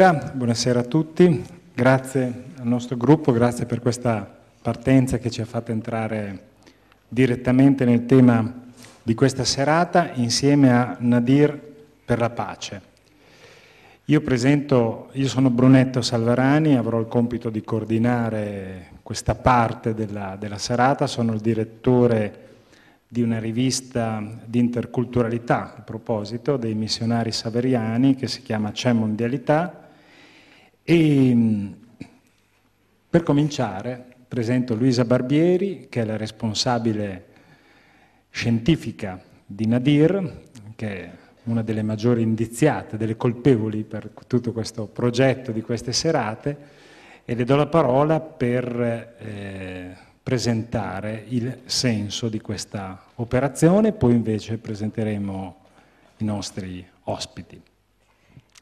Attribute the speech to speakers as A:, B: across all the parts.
A: Buonasera a tutti, grazie al nostro gruppo, grazie per questa partenza che ci ha fatto entrare direttamente nel tema di questa serata insieme a Nadir per la pace. Io presento, io sono Brunetto Salvarani, avrò il compito di coordinare questa parte della, della serata, sono il direttore di una rivista di interculturalità, a proposito, dei missionari saveriani che si chiama C'è Mondialità, e, ehm, per cominciare presento Luisa Barbieri, che è la responsabile scientifica di Nadir, che è una delle maggiori indiziate, delle colpevoli per tutto questo progetto di queste serate, e le do la parola per eh, presentare il senso di questa operazione, poi invece presenteremo i nostri ospiti.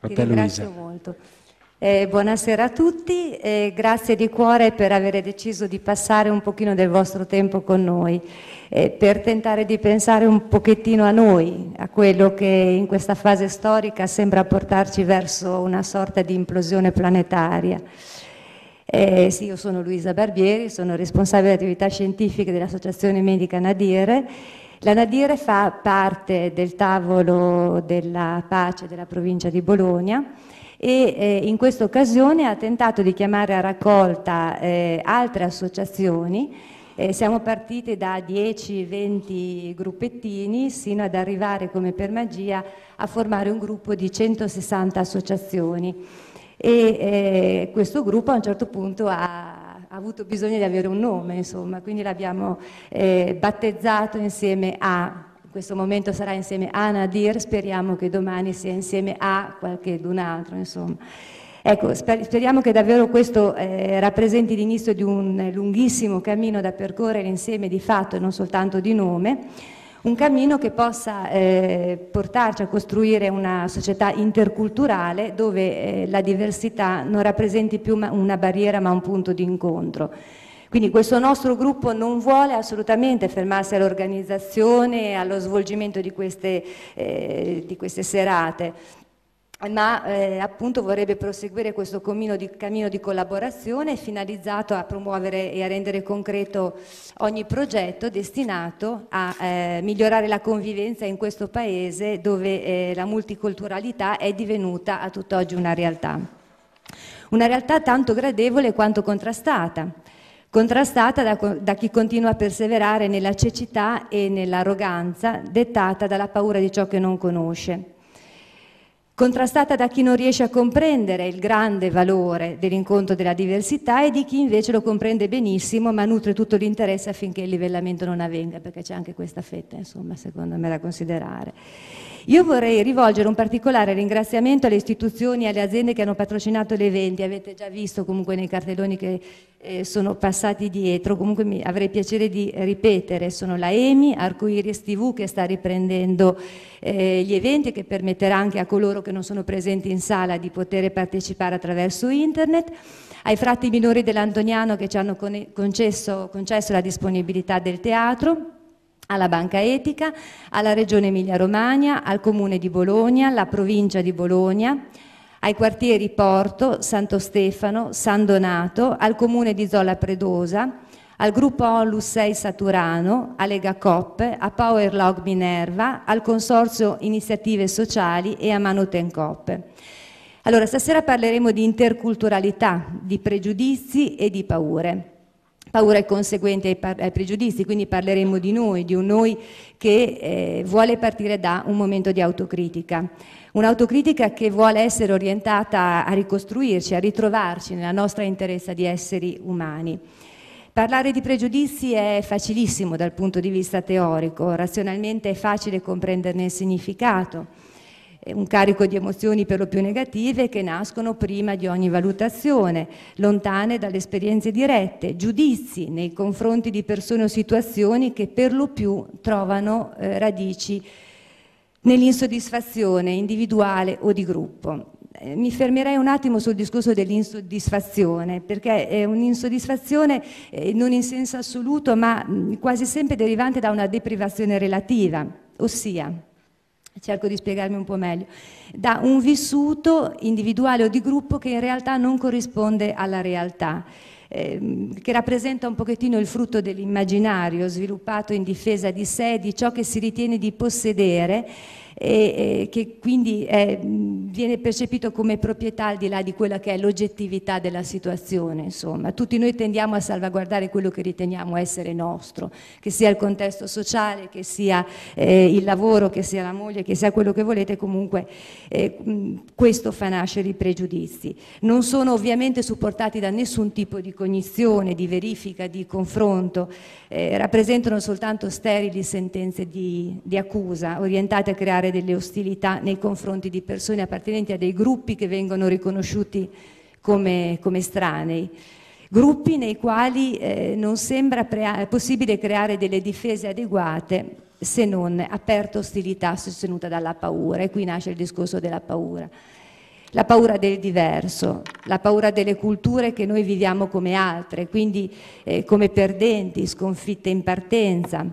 B: A Ti te, Luisa. molto. Eh, buonasera a tutti, eh, grazie di cuore per aver deciso di passare un pochino del vostro tempo con noi, eh, per tentare di pensare un pochettino a noi, a quello che in questa fase storica sembra portarci verso una sorta di implosione planetaria. Eh, sì, io sono Luisa Barbieri, sono responsabile di attività scientifiche dell'Associazione Medica Nadire la Nadire fa parte del tavolo della pace della provincia di Bologna e eh, in questa occasione ha tentato di chiamare a raccolta eh, altre associazioni. Eh, siamo partiti da 10-20 gruppettini sino ad arrivare come per magia a formare un gruppo di 160 associazioni e eh, questo gruppo a un certo punto ha, ha avuto bisogno di avere un nome, insomma, quindi l'abbiamo eh, battezzato insieme a questo momento sarà insieme a Nadir, speriamo che domani sia insieme a qualche d'un altro, insomma. Ecco, speriamo che davvero questo eh, rappresenti l'inizio di un lunghissimo cammino da percorrere insieme di fatto e non soltanto di nome, un cammino che possa eh, portarci a costruire una società interculturale dove eh, la diversità non rappresenti più una barriera ma un punto di incontro. Quindi questo nostro gruppo non vuole assolutamente fermarsi all'organizzazione e allo svolgimento di queste, eh, di queste serate ma eh, appunto vorrebbe proseguire questo di, cammino di collaborazione finalizzato a promuovere e a rendere concreto ogni progetto destinato a eh, migliorare la convivenza in questo paese dove eh, la multiculturalità è divenuta a tutt'oggi una realtà. Una realtà tanto gradevole quanto contrastata contrastata da, da chi continua a perseverare nella cecità e nell'arroganza dettata dalla paura di ciò che non conosce contrastata da chi non riesce a comprendere il grande valore dell'incontro della diversità e di chi invece lo comprende benissimo ma nutre tutto l'interesse affinché il livellamento non avvenga, perché c'è anche questa fetta, insomma, secondo me da considerare. Io vorrei rivolgere un particolare ringraziamento alle istituzioni e alle aziende che hanno patrocinato gli eventi, avete già visto comunque nei cartelloni che eh, sono passati dietro, comunque mi avrei piacere di ripetere, sono la EMI, Arcoiris TV che sta riprendendo eh, gli eventi e che permetterà anche a coloro che non sono presenti in sala di poter partecipare attraverso internet, ai frati minori dell'Antoniano che ci hanno concesso, concesso la disponibilità del teatro, alla Banca Etica, alla Regione Emilia-Romagna, al Comune di Bologna, alla Provincia di Bologna, ai quartieri Porto, Santo Stefano, San Donato, al Comune di Zola Predosa, al gruppo Onlus 6 Saturano, a Lega Cop, a Power Log Minerva, al Consorzio Iniziative Sociali e a Manuten Cop. Allora, stasera parleremo di interculturalità, di pregiudizi e di paure paura è conseguente ai, ai, pregiudizi, quindi parleremo di noi, di un noi che eh, vuole partire da un momento di autocritica, un'autocritica che vuole essere orientata a ricostruirci, a ritrovarci nella nostra interessa di esseri umani. Parlare di pregiudizi è facilissimo dal punto di vista teorico, razionalmente è facile comprenderne il significato un carico di emozioni per lo più negative che nascono prima di ogni valutazione, lontane dalle esperienze dirette, giudizi nei confronti di persone o situazioni che per lo più trovano eh, radici nell'insoddisfazione individuale o di gruppo. Eh, mi fermerei un attimo sul discorso dell'insoddisfazione, perché è un'insoddisfazione eh, non in senso assoluto, ma quasi sempre derivante da una deprivazione relativa, ossia cerco di spiegarmi un po' meglio, da un vissuto individuale o di gruppo che in realtà non corrisponde alla realtà, ehm, che rappresenta un pochettino il frutto dell'immaginario sviluppato in difesa di sé, di ciò che si ritiene di possedere e, e che quindi è, eh, viene percepito come proprietà al di là di quella che è l'oggettività della situazione. Insomma. Tutti noi tendiamo a salvaguardare quello che riteniamo essere nostro, che sia il contesto sociale, che sia eh, il lavoro, che sia la moglie, che sia quello che volete, comunque eh, questo fa nascere i pregiudizi. Non sono ovviamente supportati da nessun tipo di cognizione, di verifica, di confronto eh, rappresentano soltanto sterili sentenze di, di accusa orientate a creare delle ostilità nei confronti di persone appartenenti a dei gruppi che vengono riconosciuti come, come estranei gruppi nei quali eh, non sembra prea- possibile creare delle difese adeguate se non aperta ostilità sostenuta dalla paura e qui nasce il discorso della paura la paura del diverso, la paura delle culture che noi viviamo come altre, quindi eh, come perdenti, sconfitte in partenza.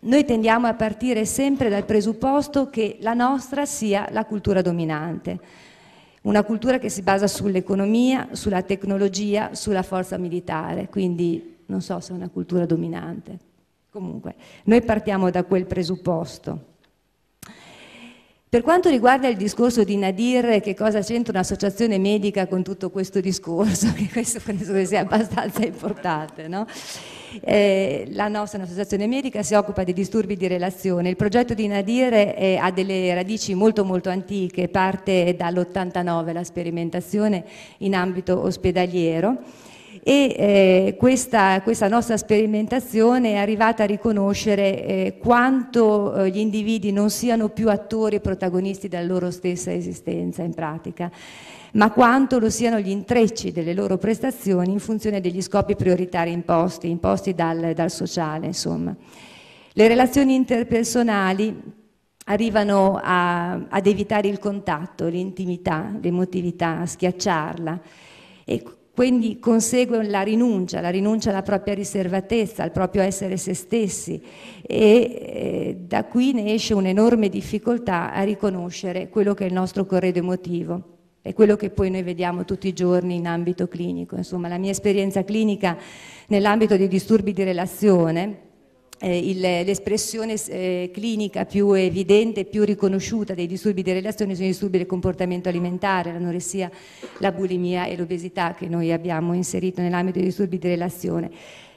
B: Noi tendiamo a partire sempre dal presupposto che la nostra sia la cultura dominante, una cultura che si basa sull'economia, sulla tecnologia, sulla forza militare, quindi non so se è una cultura dominante. Comunque, noi partiamo da quel presupposto. Per quanto riguarda il discorso di Nadir, che cosa c'entra un'associazione medica con tutto questo discorso? Che questo penso che sia abbastanza importante. No? Eh, la nostra associazione medica si occupa dei disturbi di relazione. Il progetto di Nadir è, ha delle radici molto molto antiche, parte dall'89 la sperimentazione in ambito ospedaliero e eh, questa, questa, nostra sperimentazione è arrivata a riconoscere eh, quanto eh, gli individui non siano più attori e protagonisti della loro stessa esistenza in pratica ma quanto lo siano gli intrecci delle loro prestazioni in funzione degli scopi prioritari imposti, imposti dal, dal sociale insomma. Le relazioni interpersonali arrivano a, ad evitare il contatto, l'intimità, l'emotività, a schiacciarla e quindi consegue la rinuncia, la rinuncia alla propria riservatezza, al proprio essere se stessi e eh, da qui ne esce un'enorme difficoltà a riconoscere quello che è il nostro corredo emotivo. È quello che poi noi vediamo tutti i giorni in ambito clinico. Insomma, la mia esperienza clinica nell'ambito dei disturbi di relazione eh, l'espressione eh, clinica più evidente e più riconosciuta dei disturbi di relazione sono i disturbi del comportamento alimentare, l'anoressia, la bulimia e l'obesità che noi abbiamo inserito nell'ambito dei disturbi di relazione.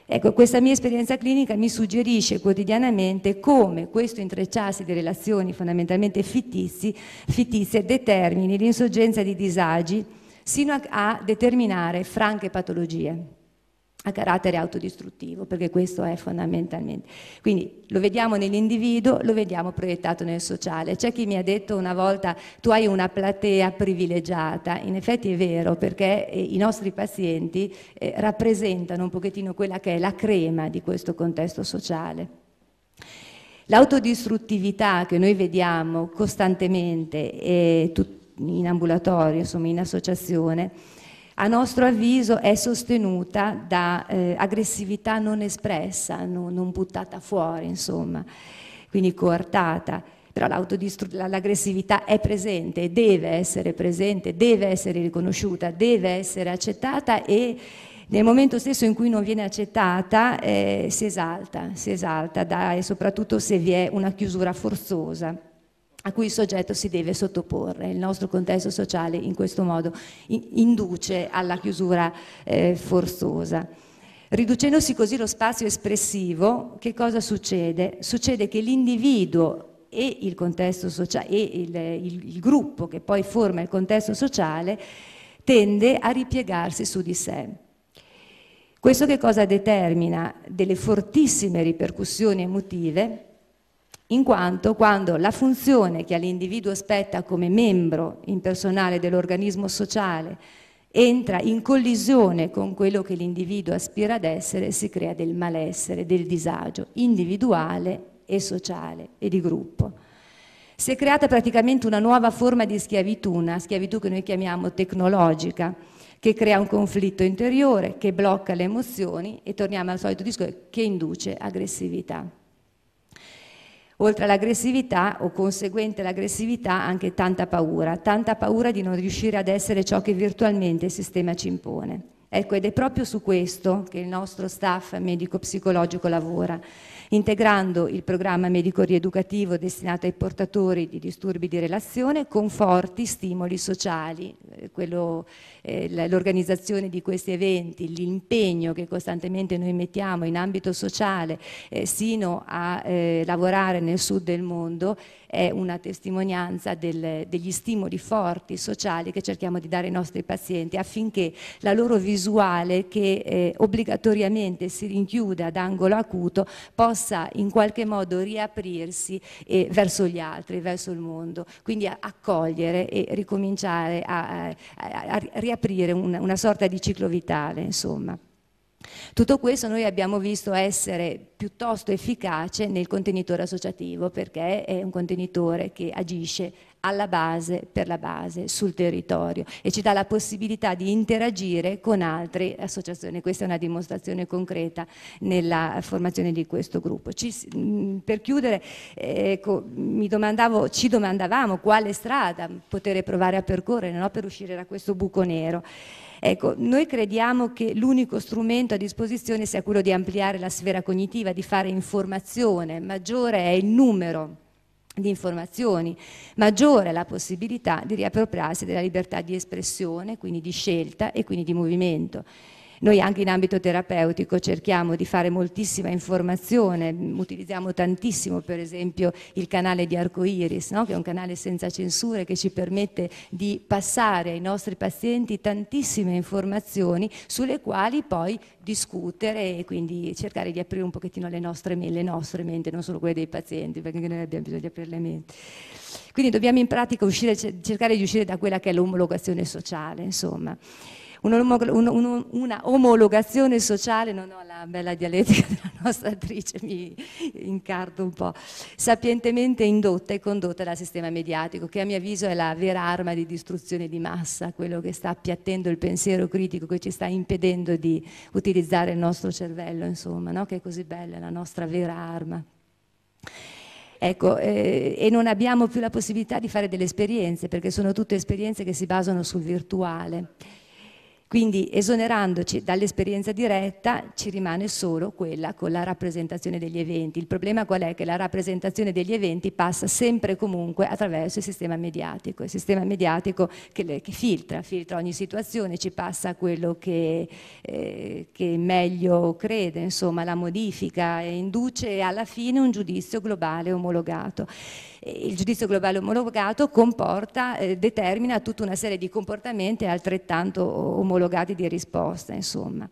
B: Ecco, questa mia esperienza clinica mi suggerisce quotidianamente come questo intrecciarsi di relazioni fondamentalmente fittizi, fittizie determini l'insorgenza di disagi sino a, a determinare franche patologie a carattere autodistruttivo, perché questo è fondamentalmente. Quindi lo vediamo nell'individuo, lo vediamo proiettato nel sociale. C'è chi mi ha detto una volta tu hai una platea privilegiata, in effetti è vero, perché eh, i nostri pazienti eh, rappresentano un pochettino quella che è la crema di questo contesto sociale. L'autodistruttività che noi vediamo costantemente eh, in ambulatorio, insomma in associazione, a nostro avviso è sostenuta da eh, aggressività non espressa, no, non buttata fuori, insomma, quindi coartata. Però l'aggressività è presente, deve essere presente, deve essere riconosciuta, deve essere accettata e nel momento stesso in cui non viene accettata eh, si esalta, si esalta da, e soprattutto se vi è una chiusura forzosa a cui il soggetto si deve sottoporre. Il nostro contesto sociale in questo modo induce alla chiusura eh, forzosa. Riducendosi così lo spazio espressivo, che cosa succede? Succede che l'individuo e il contesto sociale e il, il, il gruppo che poi forma il contesto sociale tende a ripiegarsi su di sé. Questo che cosa determina? Delle fortissime ripercussioni emotive in quanto quando la funzione che all'individuo spetta come membro impersonale dell'organismo sociale entra in collisione con quello che l'individuo aspira ad essere, si crea del malessere, del disagio individuale e sociale e di gruppo. Si è creata praticamente una nuova forma di schiavitù, una schiavitù che noi chiamiamo tecnologica, che crea un conflitto interiore, che blocca le emozioni e torniamo al solito discorso, che induce aggressività oltre all'aggressività o conseguente all'aggressività anche tanta paura, tanta paura di non riuscire ad essere ciò che virtualmente il sistema ci impone. Ecco, ed è proprio su questo che il nostro staff medico-psicologico lavora, integrando il programma medico-rieducativo destinato ai portatori di disturbi di relazione con forti stimoli sociali, eh, quello eh, l'organizzazione di questi eventi, l'impegno che costantemente noi mettiamo in ambito sociale eh, sino a eh, lavorare nel sud del mondo è una testimonianza del, degli stimoli forti sociali che cerchiamo di dare ai nostri pazienti affinché la loro visuale che eh, obbligatoriamente si rinchiude ad angolo acuto possa in qualche modo riaprirsi eh, verso gli altri, verso il mondo, quindi accogliere e ricominciare a, a, a, a riaprire una, una sorta di ciclo vitale, insomma. Tutto questo noi abbiamo visto essere piuttosto efficace nel contenitore associativo perché è un contenitore che agisce alla base, per la base, sul territorio e ci dà la possibilità di interagire con altre associazioni. Questa è una dimostrazione concreta nella formazione di questo gruppo. Ci, mm, per chiudere, ecco, domandavo, ci domandavamo quale strada poter provare a percorrere no? per uscire da questo buco nero. Ecco, noi crediamo che l'unico strumento a disposizione sia quello di ampliare la sfera cognitiva, di fare informazione, maggiore è il numero di informazioni, maggiore la possibilità di riappropriarsi della libertà di espressione, quindi di scelta e quindi di movimento. Noi anche in ambito terapeutico cerchiamo di fare moltissima informazione, utilizziamo tantissimo per esempio il canale di Arcoiris, no? che è un canale senza censure che ci permette di passare ai nostri pazienti tantissime informazioni sulle quali poi discutere e quindi cercare di aprire un pochettino le nostre, le nostre menti, non solo quelle dei pazienti, perché noi abbiamo bisogno di aprire le menti. Quindi dobbiamo in pratica uscire, cercare di uscire da quella che è l'omologazione sociale, insomma una omologazione sociale, non ho la bella dialettica della nostra attrice, mi incardo un po', sapientemente indotta e condotta dal sistema mediatico, che a mio avviso è la vera arma di distruzione di massa, quello che sta appiattendo il pensiero critico, che ci sta impedendo di utilizzare il nostro cervello, insomma, no? che è così bella, è la nostra vera arma. Ecco, eh, e non abbiamo più la possibilità di fare delle esperienze, perché sono tutte esperienze che si basano sul virtuale. Quindi esonerandoci dall'esperienza diretta ci rimane solo quella con la rappresentazione degli eventi. Il problema qual è? Che la rappresentazione degli eventi passa sempre e comunque attraverso il sistema mediatico, il sistema mediatico che, le, che filtra, filtra ogni situazione, ci passa quello che, eh, che meglio crede, insomma la modifica e induce alla fine un giudizio globale omologato. Il giudizio globale omologato comporta, eh, determina tutta una serie di comportamenti altrettanto omologati omologati di risposta, insomma.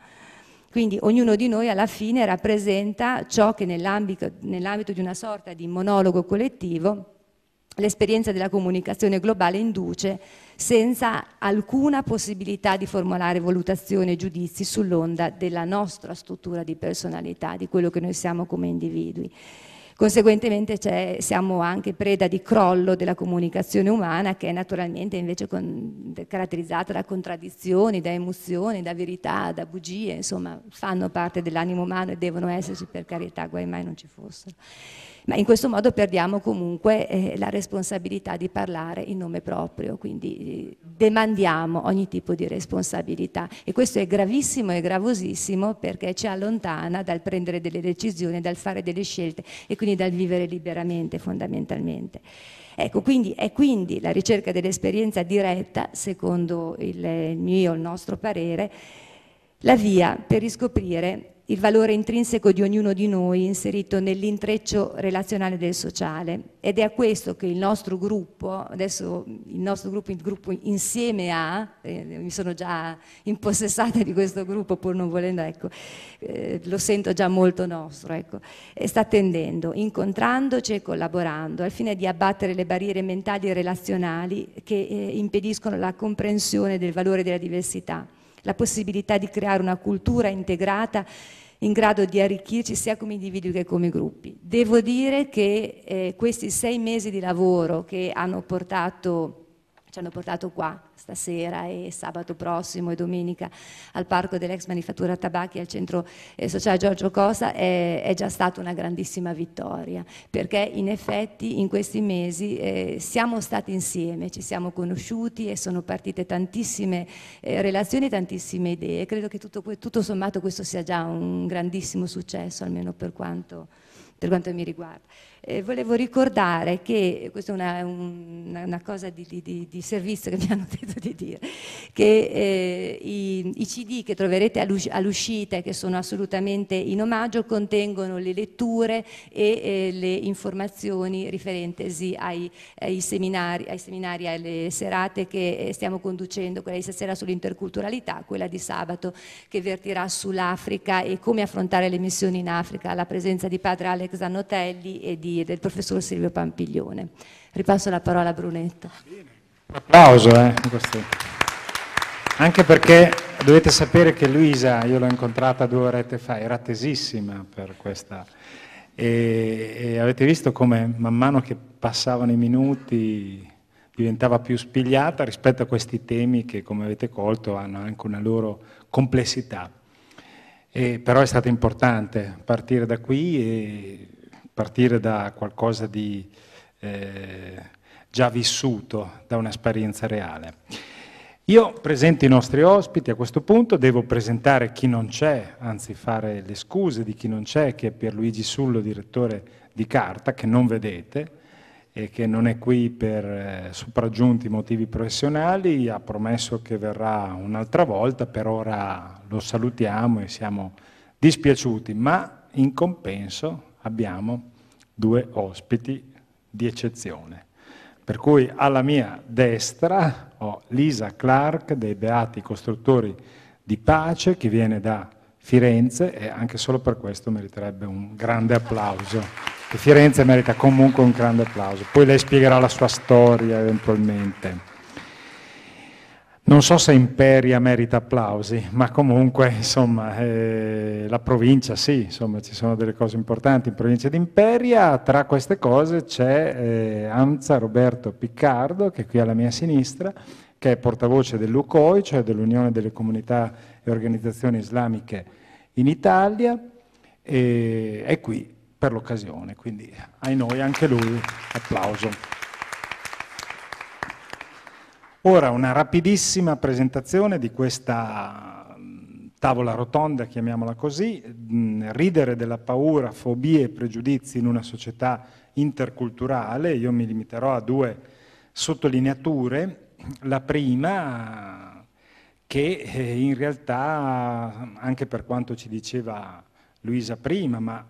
B: Quindi ognuno di noi alla fine rappresenta ciò che nell'ambito, nell'ambito di una sorta di monologo collettivo l'esperienza della comunicazione globale induce senza alcuna possibilità di formulare valutazioni e giudizi sull'onda della nostra struttura di personalità, di quello che noi siamo come individui. Conseguentemente siamo anche preda di crollo della comunicazione umana che è naturalmente invece con, caratterizzata da contraddizioni, da emozioni, da verità, da bugie, insomma fanno parte dell'animo umano e devono esserci per carità, guai mai non ci fossero ma in questo modo perdiamo comunque eh, la responsabilità di parlare in nome proprio, quindi eh, demandiamo ogni tipo di responsabilità e questo è gravissimo e gravosissimo perché ci allontana dal prendere delle decisioni, dal fare delle scelte e quindi dal vivere liberamente fondamentalmente. Ecco, quindi è quindi la ricerca dell'esperienza diretta, secondo il eh, mio, il nostro parere, la via per riscoprire il valore intrinseco di ognuno di noi inserito nell'intreccio relazionale del sociale ed è a questo che il nostro gruppo, adesso il nostro gruppo, il gruppo insieme a, eh, mi sono già impossessata di questo gruppo pur non volendo, ecco, eh, lo sento già molto nostro, ecco, sta tendendo, incontrandoci cioè e collaborando al fine di abbattere le barriere mentali e relazionali che eh, impediscono la comprensione del valore della diversità la possibilità di creare una cultura integrata in grado di arricchirci sia come individui che come gruppi. Devo dire che eh, questi sei mesi di lavoro che hanno portato ci hanno portato qua stasera e sabato prossimo e domenica al parco dell'ex manifattura tabacchi al centro eh, sociale Giorgio Cosa è, è, già stata una grandissima vittoria perché in effetti in questi mesi eh, siamo stati insieme, ci siamo conosciuti e sono partite tantissime eh, relazioni, tantissime idee. Credo che tutto, tutto sommato questo sia già un grandissimo successo, almeno per quanto, per quanto mi riguarda. Eh, volevo ricordare che, questa è una, un, una cosa di, di, di, servizio che mi hanno detto di dire, che eh, i, i, CD che troverete all'uscita e che sono assolutamente in omaggio contengono le letture e eh, le informazioni riferentesi ai, ai, seminari, ai seminari, alle serate che eh, stiamo conducendo, quella di stasera sull'interculturalità, quella di sabato che vertirà sull'Africa e come affrontare le missioni in Africa, la presenza di padre Alex Annotelli e di Ghir, del professor Silvio Pampiglione. Ripasso la parola a Brunetta. Bene. applauso, eh,
A: anche perché dovete sapere che Luisa, io l'ho incontrata due orette fa, era tesissima per questa... E, e avete visto come man mano che passavano i minuti diventava più spigliata rispetto a questi temi che, come avete colto, hanno anche una loro complessità. E, però è stato importante partire da qui e partire da qualcosa di eh, già vissuto, da un'esperienza reale. Io presento i nostri ospiti a questo punto, devo presentare chi non c'è, anzi fare le scuse di chi non c'è, che è Pierluigi Sullo, direttore di Carta, che non vedete e che non è qui per eh, sopraggiunti motivi professionali, ha promesso che verrà un'altra volta, per ora lo salutiamo e siamo dispiaciuti, ma in compenso abbiamo due ospiti di eccezione. Per cui alla mia destra ho Lisa Clark dei Beati Costruttori di Pace che viene da Firenze e anche solo per questo meriterebbe un grande applauso. Che Firenze merita comunque un grande applauso. Poi lei spiegherà la sua storia eventualmente. Non so se Imperia merita applausi, ma comunque insomma, eh, la provincia sì, insomma, ci sono delle cose importanti in provincia di Imperia, tra queste cose c'è eh, Anza Roberto Piccardo, che è qui alla mia sinistra, che è portavoce dell'UCOI, cioè dell'Unione delle Comunità e Organizzazioni Islamiche in Italia, e è qui per l'occasione, quindi ai noi anche lui applauso. Ora una rapidissima presentazione di questa mm, tavola rotonda, chiamiamola così, mm, ridere della paura, fobie e pregiudizi in una società interculturale, io mi limiterò a due sottolineature, la prima che eh, in realtà anche per quanto ci diceva Luisa prima, ma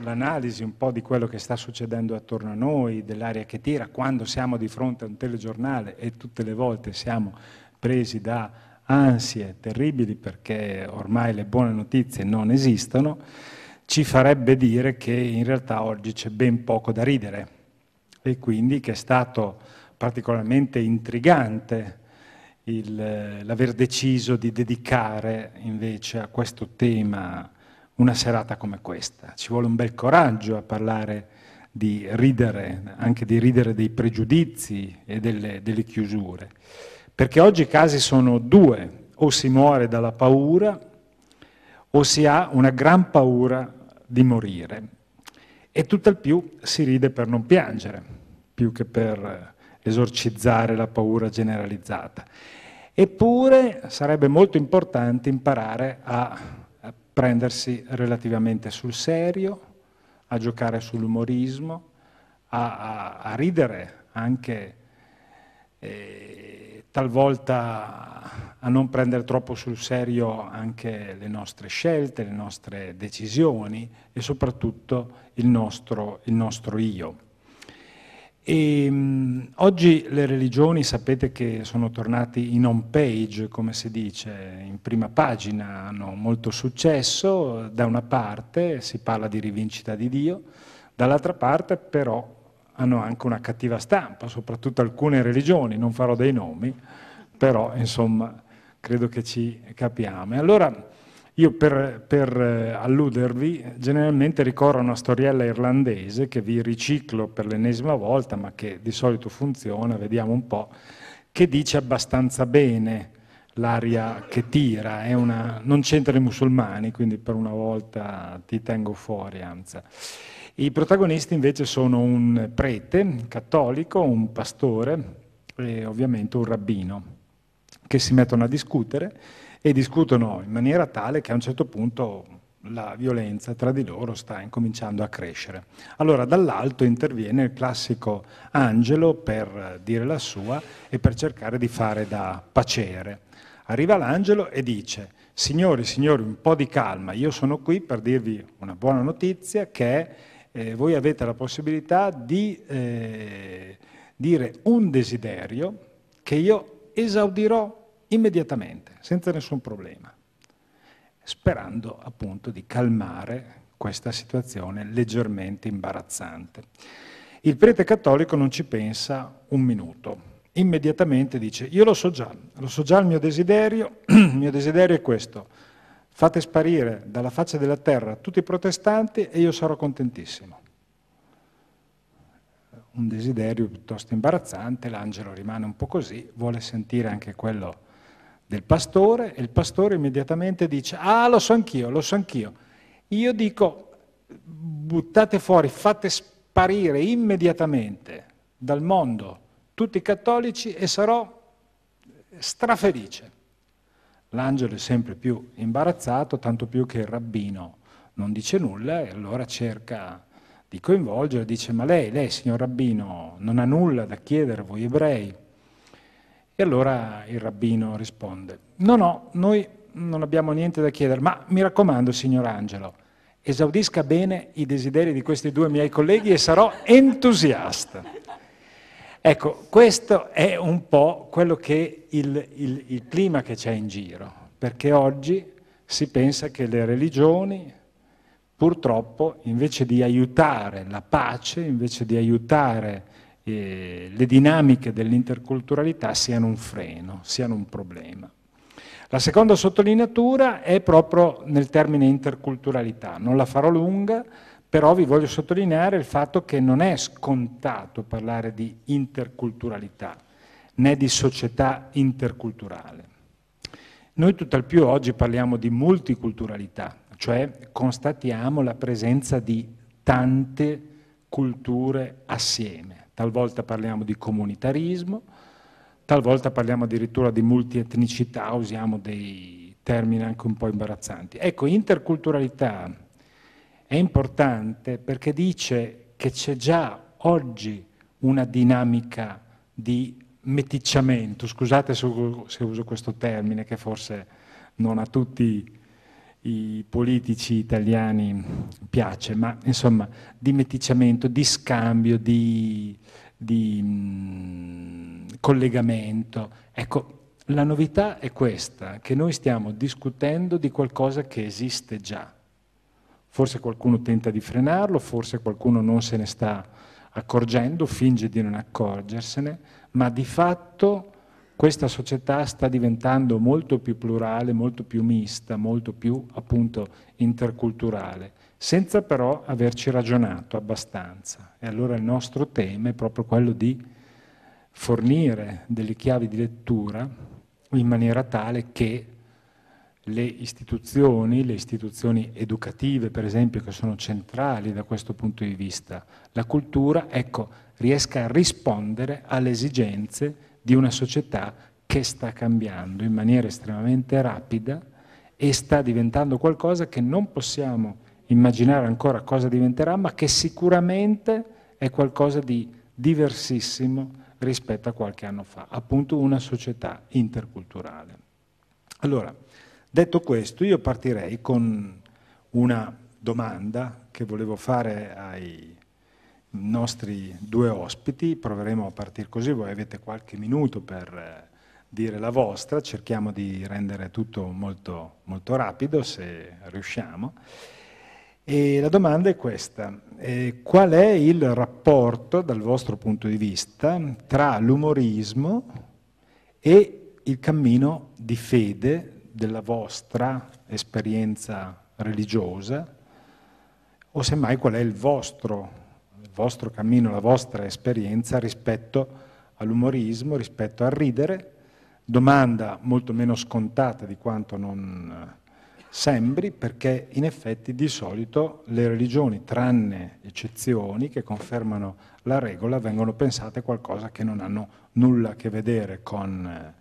A: l'analisi un po' di quello che sta succedendo attorno a noi, dell'aria che tira, quando siamo di fronte a un telegiornale e tutte le volte siamo presi da ansie terribili perché ormai le buone notizie non esistono, ci farebbe dire che in realtà oggi c'è ben poco da ridere e quindi che è stato particolarmente intrigante l'aver deciso di dedicare invece a questo tema una serata come questa. Ci vuole un bel coraggio a parlare di ridere, anche di ridere dei pregiudizi e delle, delle chiusure. Perché oggi i casi sono due, o si muore dalla paura o si ha una gran paura di morire. E tutt'al più si ride per non piangere, più che per esorcizzare la paura generalizzata. Eppure sarebbe molto importante imparare a prendersi relativamente sul serio, a giocare sull'umorismo, a, a, a, ridere anche eh, talvolta a non prendere troppo sul serio anche le nostre scelte, le nostre decisioni e soprattutto il nostro, il nostro io. E, ehm, mh, oggi le religioni sapete che sono tornate in home page, come si dice, in prima pagina, hanno molto successo, da una parte si parla di rivincita di Dio, dall'altra parte però hanno anche una cattiva stampa, soprattutto alcune religioni, non farò dei nomi, però insomma credo che ci capiamo. E allora io per, per eh, alludervi generalmente ricorro a una storiella irlandese che vi riciclo per l'ennesima volta, ma che di solito funziona, vediamo un po', che dice abbastanza bene l'aria che tira, una, non c'entra i musulmani, quindi per una volta ti tengo fuori, Anza. I protagonisti invece sono un prete cattolico, un pastore e ovviamente un rabbino, che si mettono a discutere e discutono in maniera tale che a un certo punto la violenza tra di loro sta incominciando a crescere. Allora dall'alto interviene il classico angelo per dire la sua e per cercare di fare da pacere. Arriva l'angelo e dice, signori, signori, un po' di calma, io sono qui per dirvi una buona notizia che eh, voi avete la possibilità di eh, dire un desiderio che io esaudirò immediatamente, senza nessun problema, sperando appunto di calmare questa situazione leggermente imbarazzante. Il prete cattolico non ci pensa un minuto, immediatamente dice io lo so già, lo so già il mio desiderio, il mio desiderio è questo, fate sparire dalla faccia della terra tutti i protestanti e io sarò contentissimo. Un desiderio piuttosto imbarazzante, l'angelo rimane un po' così, vuole sentire anche quello del pastore e il pastore immediatamente dice, ah lo so anch'io, lo so anch'io. Io dico, buttate fuori, fate sparire immediatamente dal mondo tutti i cattolici e sarò strafelice. L'angelo è sempre più imbarazzato, tanto più che il rabbino non dice nulla e allora cerca di coinvolgere, dice ma lei, lei signor rabbino, non ha nulla da chiedere a voi ebrei? E allora il rabbino risponde, no, no, noi non abbiamo niente da chiedere, ma mi raccomando, signor Angelo, esaudisca bene i desideri di questi due miei colleghi e sarò entusiasta. Ecco, questo è un po' quello che il, il, il clima che c'è in giro, perché oggi si pensa che le religioni, purtroppo, invece di aiutare la pace, invece di aiutare eh, le dinamiche dell'interculturalità siano un freno, siano un problema. La seconda sottolineatura è proprio nel termine interculturalità, non la farò lunga, però vi voglio sottolineare il fatto che non è scontato parlare di interculturalità, né di società interculturale. Noi tutt'al più oggi parliamo di multiculturalità, cioè constatiamo la presenza di tante culture assieme talvolta parliamo di comunitarismo, talvolta parliamo addirittura di multietnicità, usiamo dei termini anche un po' imbarazzanti. Ecco, interculturalità è importante perché dice che c'è già oggi una dinamica di meticciamento, scusate se uso questo termine che forse non a tutti i politici italiani piace, ma insomma di meticciamento, di scambio, di di mh, mm, collegamento. Ecco, la novità è questa, che noi stiamo discutendo di qualcosa che esiste già. Forse qualcuno tenta di frenarlo, forse qualcuno non se ne sta accorgendo, finge di non accorgersene, ma di fatto questa società sta diventando molto più plurale, molto più mista, molto più appunto interculturale senza però averci ragionato abbastanza. E allora il nostro tema è proprio quello di fornire delle chiavi di lettura in maniera tale che le istituzioni, le istituzioni educative per esempio, che sono centrali da questo punto di vista, la cultura, ecco, riesca a rispondere alle esigenze di una società che sta cambiando in maniera estremamente rapida e sta diventando qualcosa che non possiamo immaginare ancora cosa diventerà, ma che sicuramente è qualcosa di diversissimo rispetto a qualche anno fa, appunto una società interculturale. Allora, detto questo, io partirei con una domanda che volevo fare ai nostri due ospiti, proveremo a partire così, voi avete qualche minuto per eh, dire la vostra, cerchiamo di rendere tutto molto, molto rapido se riusciamo. E la domanda è questa, eh, qual è il rapporto dal vostro punto di vista tra l'umorismo e il cammino di fede della vostra esperienza religiosa o semmai qual è il vostro, il vostro cammino, la vostra esperienza rispetto all'umorismo, rispetto al ridere, domanda molto meno scontata di quanto non sembri perché in effetti di solito le religioni, tranne eccezioni che confermano la regola, vengono pensate qualcosa che non hanno nulla a che vedere con eh,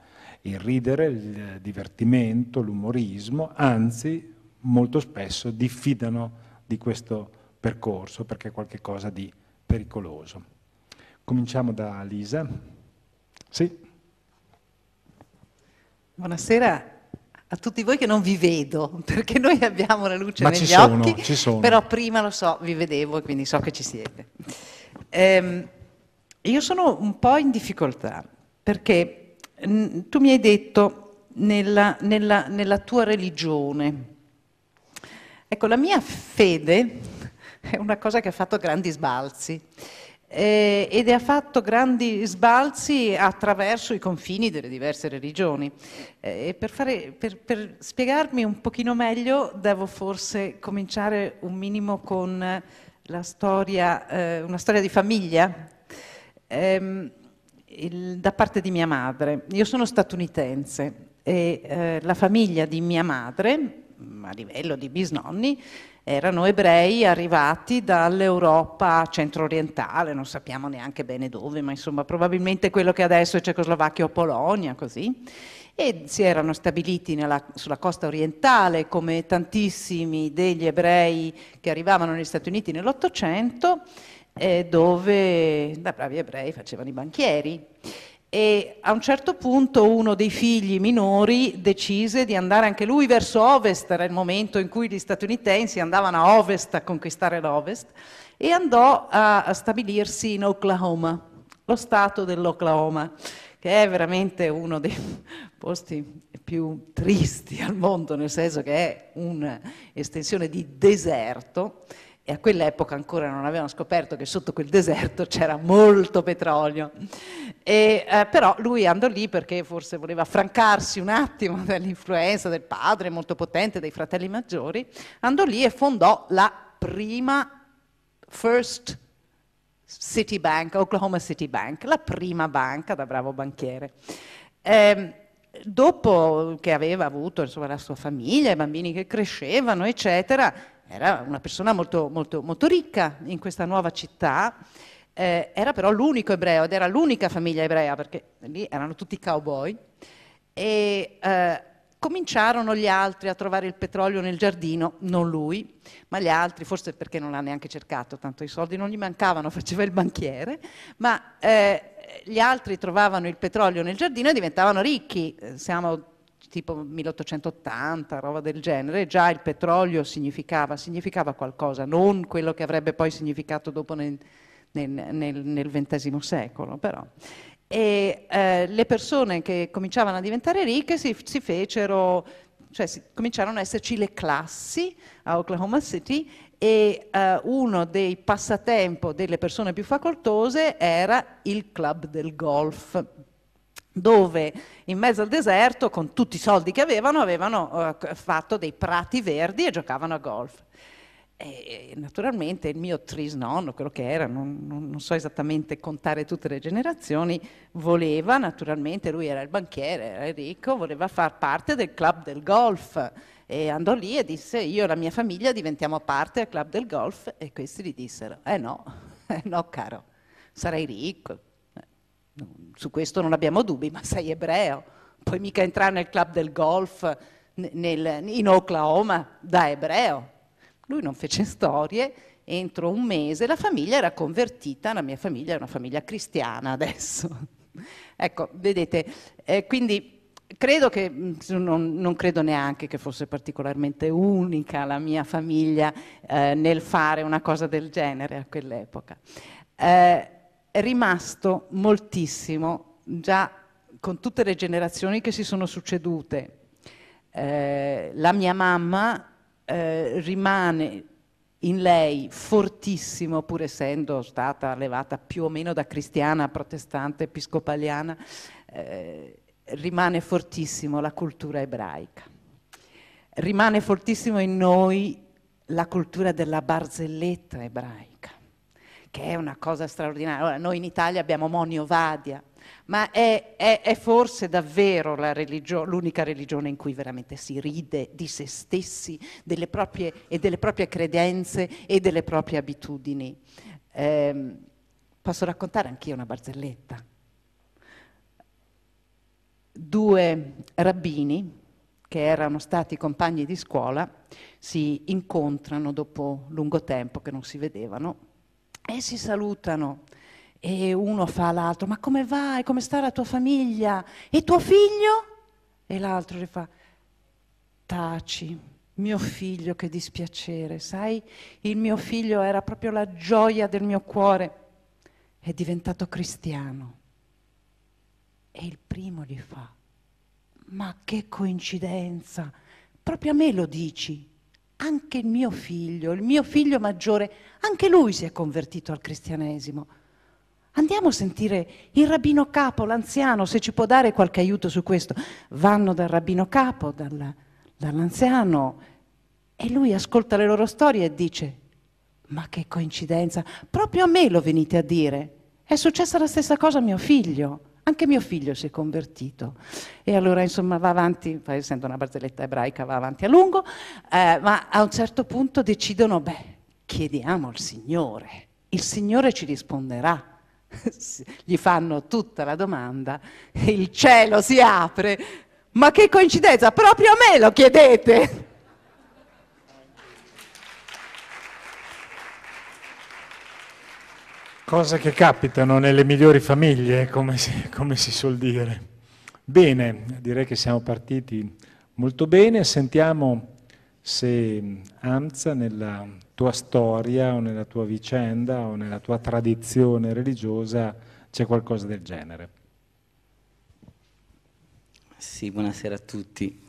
A: il ridere, il eh, divertimento, l'umorismo, anzi molto spesso diffidano di questo percorso perché è qualcosa di pericoloso. Cominciamo da Lisa. Sì. Buonasera,
C: a tutti voi che non vi vedo, perché noi abbiamo la luce Ma negli ci sono, occhi, ci sono. però prima lo so, vi vedevo e quindi so che ci siete. Ehm, io sono un po' in difficoltà, perché tu mi hai detto nella, nella, nella tua religione. Ecco, la mia fede è una cosa che ha fatto grandi sbalzi eh, ed ha fatto grandi sbalzi attraverso i confini delle diverse religioni. Eh, per, fare, per, per, spiegarmi un pochino meglio devo forse cominciare un minimo con storia, eh, una storia di famiglia. Ehm, il, da parte di mia madre. Io sono statunitense e eh, la famiglia di mia madre, a livello di bisnonni, erano ebrei arrivati dall'Europa centro-orientale, non sappiamo neanche bene dove, ma insomma probabilmente quello che adesso è Cecoslovacchia o Polonia, così e si erano stabiliti nella, sulla costa orientale come tantissimi degli ebrei che arrivavano negli Stati Uniti nell'Ottocento, eh, dove da bravi ebrei facevano i banchieri e a un certo punto uno dei figli minori decise di andare anche lui verso ovest, era il momento in cui gli statunitensi andavano a ovest a conquistare l'ovest, e andò a stabilirsi in Oklahoma, lo stato dell'Oklahoma, che è veramente uno dei posti più tristi al mondo, nel senso che è un'estensione di deserto e a quell'epoca ancora non avevano scoperto che sotto quel deserto c'era molto petrolio. E, eh, però lui andò lì perché forse voleva affrancarsi un attimo dall'influenza del padre molto potente, dei fratelli maggiori, andò lì e fondò la prima First City Bank, Oklahoma City Bank, la prima banca da bravo banchiere. Eh, dopo che aveva avuto insomma, la sua famiglia, i bambini che crescevano, eccetera, era una persona molto, molto, molto ricca in questa nuova città, eh, era però l'unico ebreo ed era l'unica famiglia ebrea perché lì erano tutti cowboy e eh, cominciarono gli altri a trovare il petrolio nel giardino, non lui, ma gli altri, forse perché non l'ha neanche cercato, tanto i soldi non gli mancavano, faceva il banchiere, ma eh, gli altri trovavano il petrolio nel giardino e diventavano ricchi. Siamo tipo 1880, roba del genere, già il petrolio significava, significava qualcosa, non quello che avrebbe poi significato dopo nel, nel, XX secolo, però. E eh, le persone che cominciavano a diventare ricche si, si fecero, cioè si, cominciarono ad esserci le classi a Oklahoma City e eh, uno dei passatempo delle persone più facoltose era il club del golf, dove in mezzo al deserto, con tutti i soldi che avevano, avevano eh, fatto dei prati verdi e giocavano a golf. E, naturalmente il mio trisnonno, quello che era, non, non, non, so esattamente contare tutte le generazioni, voleva, naturalmente lui era il banchiere, era ricco, voleva far parte del club del golf e andò lì e disse io e la mia famiglia diventiamo parte del club del golf e questi gli dissero eh no, eh no caro, sarai ricco, su questo non abbiamo dubbi, ma sei ebreo, puoi mica entrare nel club del golf nel, in Oklahoma da ebreo. Lui non fece storie, entro un mese la famiglia era convertita, la mia famiglia è una famiglia cristiana adesso. ecco, vedete, eh, quindi credo che, non, non, credo neanche che fosse particolarmente unica la mia famiglia eh, nel fare una cosa del genere a quell'epoca. Eh, rimasto moltissimo già con tutte le generazioni che si sono succedute. Eh, la mia mamma eh, rimane in lei fortissimo, pur essendo stata levata più o meno da cristiana, protestante, episcopaliana, eh, rimane fortissimo la cultura ebraica. Rimane fortissimo in noi la cultura della barzelletta ebraica che è una cosa straordinaria. Allora, noi in Italia abbiamo Monio Vadia, ma è, è, è forse davvero religio, l'unica religione in cui veramente si ride di se stessi, delle proprie, e delle proprie credenze e delle proprie abitudini. Eh, posso raccontare anch'io una barzelletta. Due rabbini, che erano stati compagni di scuola, si incontrano dopo lungo tempo che non si vedevano e si salutano e uno fa all'altro, ma come vai, come sta la tua famiglia e tuo figlio? E l'altro gli fa, taci, mio figlio che dispiacere, sai, il mio figlio era proprio la gioia del mio cuore, è diventato cristiano. E il primo gli fa, ma che coincidenza, proprio a me lo dici, anche il mio figlio, il mio figlio maggiore, anche lui si è convertito al cristianesimo. Andiamo a sentire il rabbino capo, l'anziano, se ci può dare qualche aiuto su questo. Vanno dal rabbino capo, dal, dall'anziano, e lui ascolta le loro storie e dice, ma che coincidenza, proprio a me lo venite a dire. È successa la stessa cosa a mio figlio. Anche mio figlio si è convertito. E allora, insomma, va avanti, essendo una barzelletta ebraica, va avanti a lungo, eh, ma a un certo punto decidono, beh, chiediamo al Signore. Il Signore ci risponderà gli fanno tutta la domanda, il cielo si apre, ma che coincidenza, proprio a me lo chiedete!
A: Cose che capitano nelle migliori famiglie, come si, come si suol dire. Bene, direi che siamo partiti molto bene. Sentiamo se mm, Amza nella tua storia o nella tua vicenda o nella tua tradizione religiosa c'è qualcosa del
D: genere. Sì, buonasera a tutti.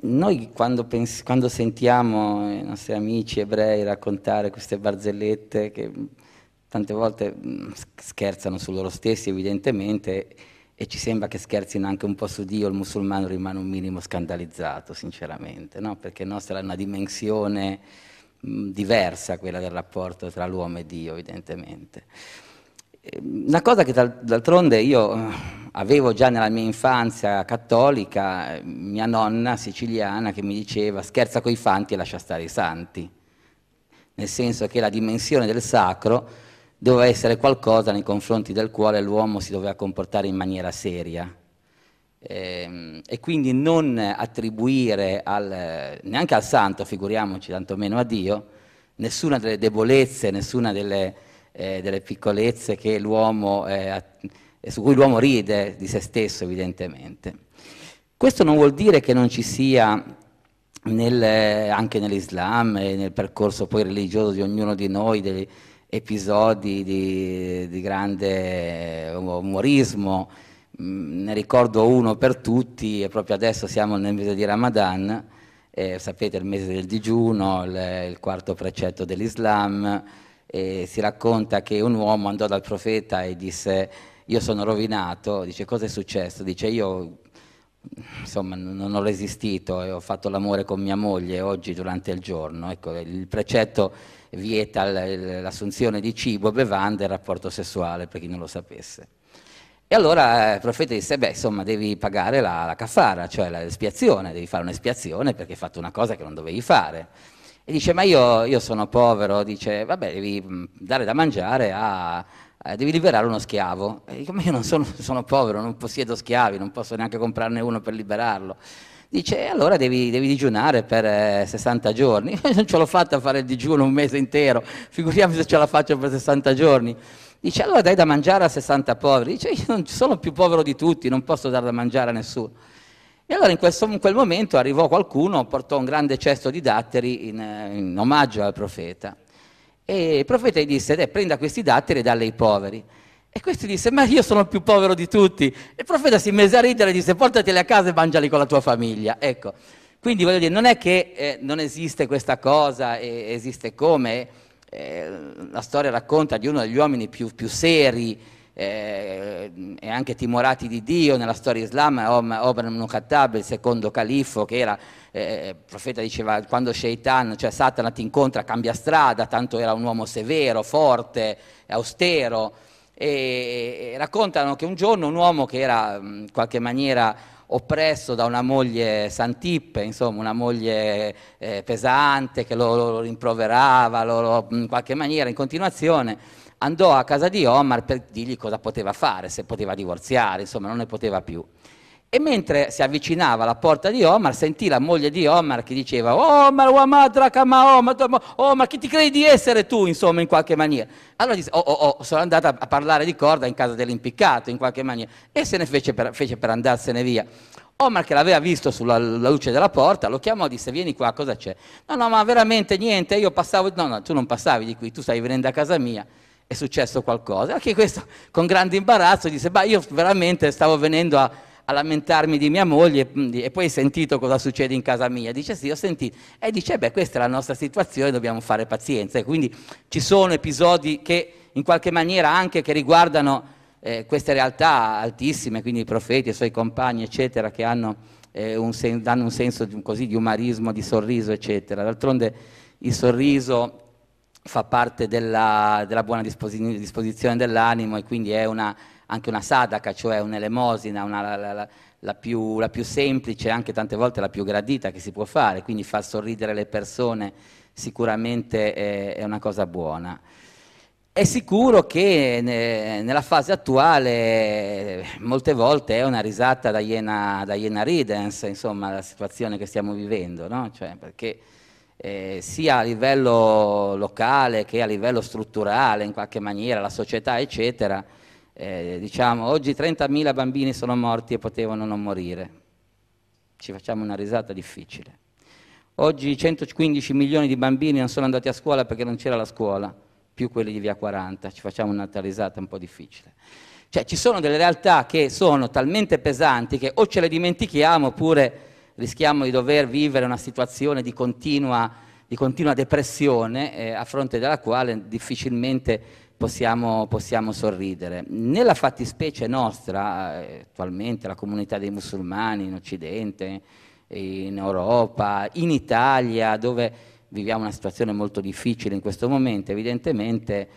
D: Noi quando, pens- quando sentiamo i nostri amici ebrei raccontare queste barzellette che tante volte mm, scherzano su loro stessi evidentemente e ci sembra che scherzino anche un po' su Dio, il musulmano rimane un minimo scandalizzato sinceramente, no? perché nostra è una dimensione mm, diversa quella del rapporto tra l'uomo e Dio evidentemente. Ehm, una cosa che d'altronde io eh, avevo già nella mia infanzia cattolica, eh, mia nonna siciliana che mi diceva scherza coi fanti e lascia stare i santi, nel senso che la dimensione del sacro doveva essere qualcosa nei confronti del quale l'uomo si doveva comportare in maniera seria. Ehm, e, quindi non attribuire al, neanche al santo, figuriamoci tantomeno a Dio, nessuna delle debolezze, nessuna delle, eh, delle piccolezze eh, eh, su cui l'uomo ride di se stesso evidentemente. Questo non vuol dire che non ci sia nel, anche nell'Islam e nel percorso poi religioso di ognuno di noi, dei, episodi di, di grande umorismo, mm, ne ricordo uno per tutti e proprio adesso siamo nel mese di Ramadan, eh, sapete il mese del digiuno, il, il quarto precetto dell'Islam, e si racconta che un uomo andò dal profeta e disse io sono rovinato, dice cosa è successo? Dice io insomma non ho resistito e ho fatto l'amore con mia moglie oggi durante il giorno, ecco il precetto vieta l'assunzione di cibo, bevande e rapporto sessuale, per chi non lo sapesse. E allora eh, il profeta disse, beh, insomma, devi pagare la, la caffara, cioè l'espiazione, devi fare un'espiazione perché hai fatto una cosa che non dovevi fare. E dice, ma io, io sono povero, dice, vabbè, devi mm, dare da mangiare a, eh, devi liberare uno schiavo. E dico, ma io non sono, sono povero, non possiedo schiavi, non posso neanche comprarne uno per liberarlo dice allora devi, devi digiunare per 60 eh, giorni. Io non ce l'ho fatta a fare il digiuno un mese intero, figuriamoci se ce la faccio per 60 giorni. Dice allora dai da mangiare a 60 poveri. Dice io non sono più povero di tutti, non posso dare da mangiare a nessuno. E allora in, questo, in, quel momento arrivò qualcuno, portò un grande cesto di datteri in, eh, in omaggio al profeta. E il profeta gli disse, prenda questi datteri e dalle ai poveri. E questi disse, ma io sono il più povero di tutti. il profeta si mise a ridere e disse, portateli a casa e mangiali con la tua famiglia. Ecco, quindi voglio dire, non è che eh, non esiste questa cosa, eh, esiste come, eh, la storia racconta di uno degli uomini più, più seri eh, e anche timorati di Dio nella storia islamica, Omar ibn Khattab, il secondo califfo, che era, eh, il profeta diceva, quando Shaitan, cioè Satana ti incontra, cambia strada, tanto era un uomo severo, forte, austero e raccontano che un giorno un uomo che era in qualche maniera oppresso da una moglie santippe, insomma una moglie eh, pesante che lo, lo rimproverava lo, lo, in qualche maniera in continuazione, andò a casa di Omar per dirgli cosa poteva fare, se poteva divorziare, insomma non ne poteva più. E mentre si avvicinava alla porta di Omar, sentì la moglie di Omar che diceva Omar, Wamadra, Kama Omar, Omar, chi ti credi di essere tu, insomma, in qualche maniera. Allora disse, oh, oh, oh, sono andata a parlare di corda in casa dell'impiccato, in qualche maniera. E se ne fece per, fece per andarsene via. Omar che l'aveva visto sulla luce della porta lo chiamò e disse vieni qua cosa c'è? No no ma veramente niente io passavo, no no tu non passavi di qui tu stai venendo a casa mia è successo qualcosa anche questo con grande imbarazzo disse ma io veramente stavo venendo a, a lamentarmi di mia moglie mm, e poi hai sentito cosa succede in casa mia. Dice sì, ho sentito. E dice, beh, questa è la nostra situazione, dobbiamo fare pazienza. E quindi ci sono episodi che in qualche maniera anche che riguardano eh, queste realtà altissime, quindi i profeti, i suoi compagni, eccetera, che hanno, eh, un sen- danno un senso di, così, di umarismo, di sorriso, eccetera. D'altronde il sorriso fa parte della, della buona disposizione dell'animo e quindi è una anche una sadaka, cioè un'elemosina, una, la, la, la, più, la, più, semplice, anche tante volte la più gradita che si può fare, quindi far sorridere le persone sicuramente è, è una cosa buona. È sicuro che ne, nella fase attuale molte volte è una risata da iena, da iena ridens, insomma, la situazione che stiamo vivendo, no? cioè, perché eh, sia a livello locale che a livello strutturale, in qualche maniera, la società, eccetera, eh, diciamo, oggi 30.000 bambini sono morti e potevano non morire. Ci facciamo una risata difficile. Oggi 115 milioni di bambini non sono andati a scuola perché non c'era la scuola, più quelli di via 40, ci facciamo un'altra risata un po' difficile. Cioè ci sono delle realtà che sono talmente pesanti che o ce le dimentichiamo oppure rischiamo di dover vivere una situazione di continua, di continua depressione eh, a fronte della quale difficilmente possiamo, possiamo sorridere. Nella fattispecie nostra, eh, attualmente la comunità dei musulmani in Occidente, in Europa, in Italia, dove viviamo una situazione molto difficile in questo momento, evidentemente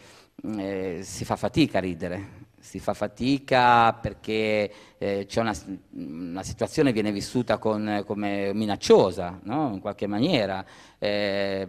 D: eh, si fa fatica a ridere, si fa fatica perché eh, una, una, situazione viene vissuta con, come minacciosa, no? in qualche maniera, eh,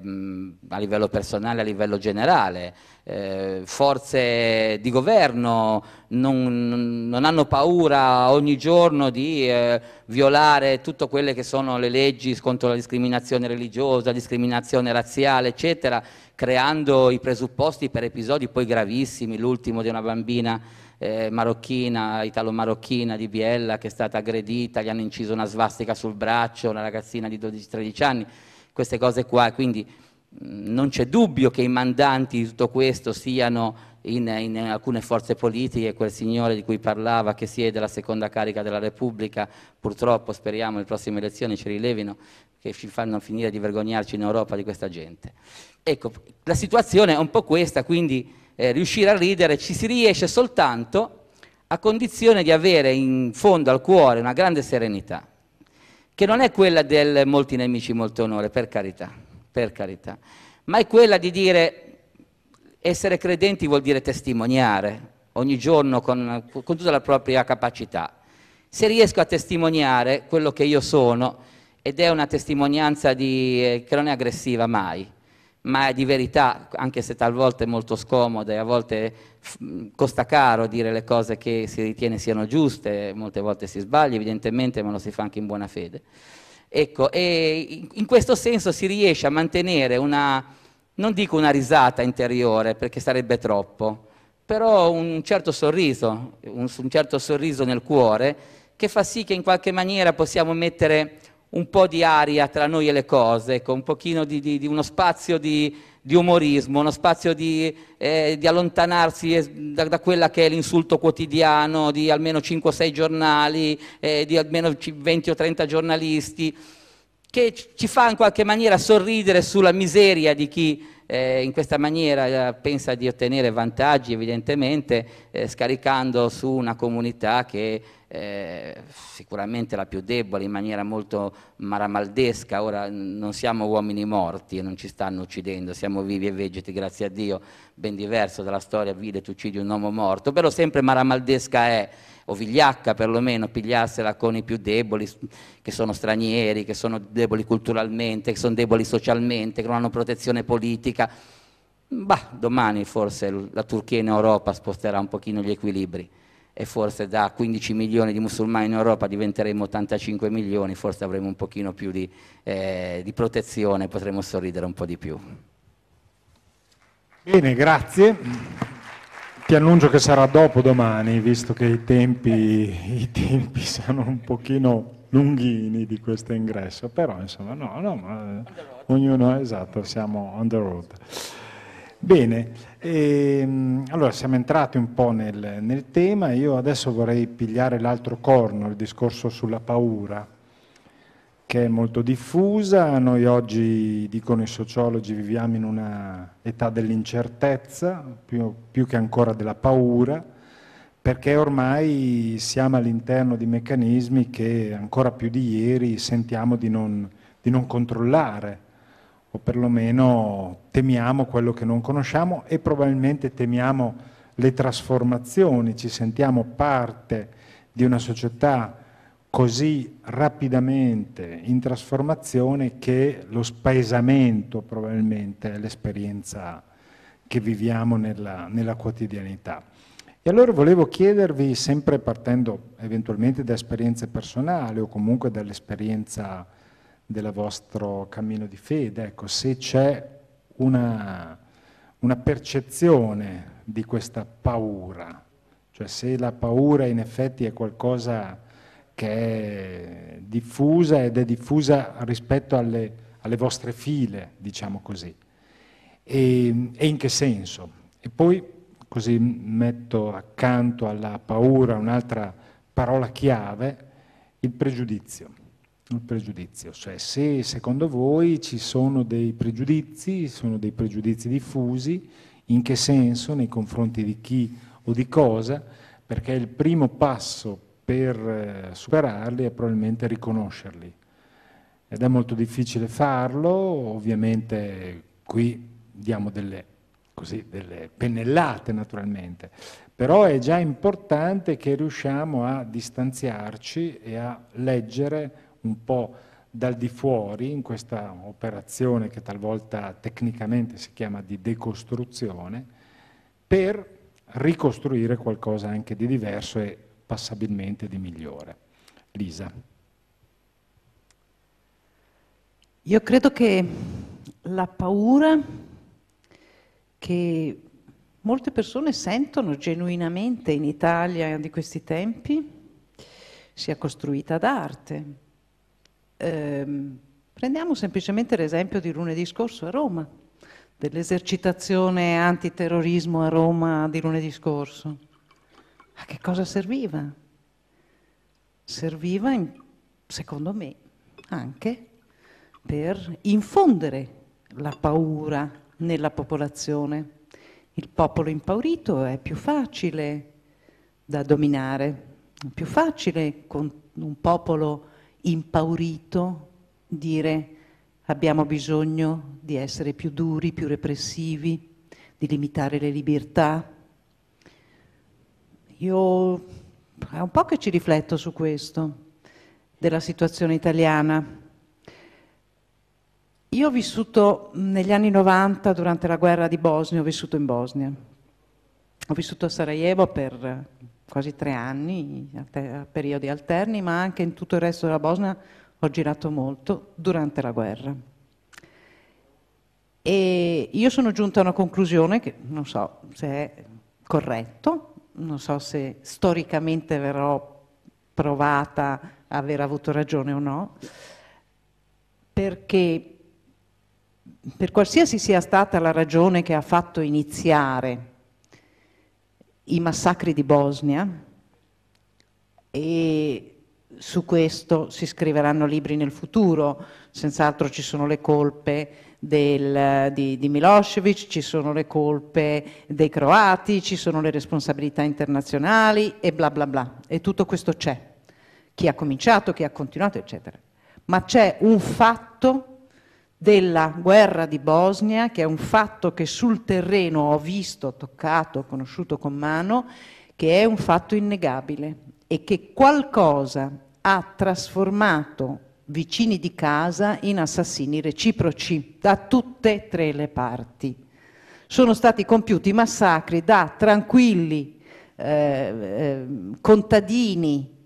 D: a livello personale, a livello generale. Eh, forze di governo non, non, hanno paura ogni giorno di eh, violare tutte quelle che sono le leggi contro la discriminazione religiosa, discriminazione razziale, eccetera, creando i presupposti per episodi poi gravissimi, l'ultimo di una bambina eh, marocchina, italo-marocchina di Biella che è stata aggredita, gli hanno inciso una svastica sul braccio, una ragazzina di 12-13 anni, queste cose qua, quindi mh, mm, non c'è dubbio che i mandanti di tutto questo siano in, in, alcune forze politiche, quel signore di cui parlava che siede alla seconda carica della Repubblica, purtroppo speriamo le prossime elezioni ci rilevino, che ci fanno finire di vergognarci in Europa di questa gente. Ecco, la situazione è un po' questa, quindi eh, riuscire a ridere ci si riesce soltanto a condizione di avere in fondo al cuore una grande serenità, che non è quella del molti nemici, molto onore, per carità, per carità, ma è quella di dire essere credenti vuol dire testimoniare ogni giorno con, con tutta la propria capacità. Se riesco a testimoniare quello che io sono, ed è una testimonianza di, eh, che non è aggressiva mai, ma è di verità, anche se talvolta è molto scomoda e a volte costa caro dire le cose che si ritiene siano giuste, molte volte si sbaglia evidentemente, ma lo si fa anche in buona fede. Ecco, e in questo senso si riesce a mantenere una, non dico una risata interiore, perché sarebbe troppo, però un certo sorriso, un, un certo sorriso nel cuore, che fa sì che in qualche maniera possiamo mettere un po' di aria tra noi e le cose, ecco, un pochino di, di, di uno spazio di, di, umorismo, uno spazio di, eh, allontanarsi da, da, quella che è l'insulto quotidiano di almeno 5 6 giornali, eh, di almeno 20 o 30 giornalisti, che ci fa in qualche maniera sorridere sulla miseria di chi eh, in questa maniera eh, pensa di ottenere vantaggi evidentemente eh, scaricando su una comunità che eh, sicuramente la più debole in maniera molto maramaldesca, ora non siamo uomini morti e non ci stanno uccidendo, siamo vivi e vegeti grazie a Dio, ben diverso dalla storia vile tu uccidi un uomo morto, però sempre maramaldesca è o vigliacca perlomeno pigliarsela con i più deboli, che sono stranieri, che sono deboli culturalmente, che sono deboli socialmente, che non hanno protezione politica. Bah, domani forse la Turchia in Europa sposterà un pochino gli equilibri e forse da 15 milioni di musulmani in Europa diventeremo 85 milioni, forse avremo un pochino più di, eh, di protezione, potremo sorridere un po' di più.
A: Bene, grazie. Ti annuncio che sarà dopo domani, visto che i tempi, i tempi sono un pochino lunghini di questo ingresso, però insomma no, no, ma ognuno esatto, siamo on the road. Bene, ehm, allora siamo entrati un po' nel, nel tema, io adesso vorrei pigliare l'altro corno, il discorso sulla paura, che è molto diffusa, noi oggi, dicono i sociologi, viviamo in un'età dell'incertezza, più, più, che ancora della paura, perché ormai siamo all'interno di meccanismi che ancora più di ieri sentiamo di non, di non controllare, o perlomeno temiamo quello che non conosciamo e probabilmente temiamo le trasformazioni, ci sentiamo parte di una società così rapidamente in trasformazione che lo spaesamento probabilmente è l'esperienza che viviamo nella, nella quotidianità. E allora volevo chiedervi, sempre partendo eventualmente da esperienze personali o comunque dall'esperienza del vostro cammino di fede, ecco, se c'è una, una percezione di questa paura, cioè se la paura in effetti è qualcosa che è diffusa ed è diffusa rispetto alle, alle vostre file, diciamo così. E, e in che senso? E poi, così metto accanto alla paura un'altra parola chiave, il pregiudizio. Il pregiudizio, cioè se secondo voi ci sono dei pregiudizi, sono dei pregiudizi diffusi, in che senso nei confronti di chi o di cosa, perché il primo passo per eh, superarli è probabilmente riconoscerli. Ed è molto difficile farlo, ovviamente qui diamo delle, così, delle pennellate naturalmente, però è già importante che riusciamo a distanziarci e a leggere un po' dal di fuori in questa operazione che talvolta tecnicamente si chiama di decostruzione per ricostruire qualcosa anche di diverso e passabilmente di migliore. Lisa.
C: Io credo che la paura che molte persone sentono genuinamente in Italia di questi tempi sia costruita d'arte. Eh, prendiamo semplicemente l'esempio di lunedì scorso a Roma, dell'esercitazione antiterrorismo a Roma di lunedì scorso. A che cosa serviva? Serviva, secondo me, anche per infondere la paura nella popolazione. Il popolo impaurito è più facile da dominare, è più facile con un popolo impaurito dire abbiamo bisogno di essere più duri, più repressivi, di limitare le libertà, io è un po' che ci rifletto su questo, della situazione italiana. Io ho vissuto negli anni 90, durante la guerra di Bosnia, ho vissuto in Bosnia. Ho vissuto a Sarajevo per quasi tre anni, a periodi alterni, ma anche in tutto il resto della Bosnia ho girato molto durante la guerra. E io sono giunta a una conclusione che non so se è corretto, non so se storicamente verrò provata a aver avuto ragione o no, perché per qualsiasi sia stata la ragione che ha fatto iniziare i massacri di Bosnia, e su questo si scriveranno libri nel futuro, senz'altro ci sono le colpe del, di, di Milosevic, ci sono le colpe dei croati, ci sono le responsabilità internazionali e bla bla bla. E tutto questo c'è. Chi ha cominciato, chi ha continuato, eccetera. Ma c'è un fatto della guerra di Bosnia, che è un fatto che sul terreno ho visto, toccato, conosciuto con mano, che è un fatto innegabile e che qualcosa ha trasformato vicini di casa in assassini reciproci da tutte e tre le parti. Sono stati compiuti massacri da tranquilli eh, eh contadini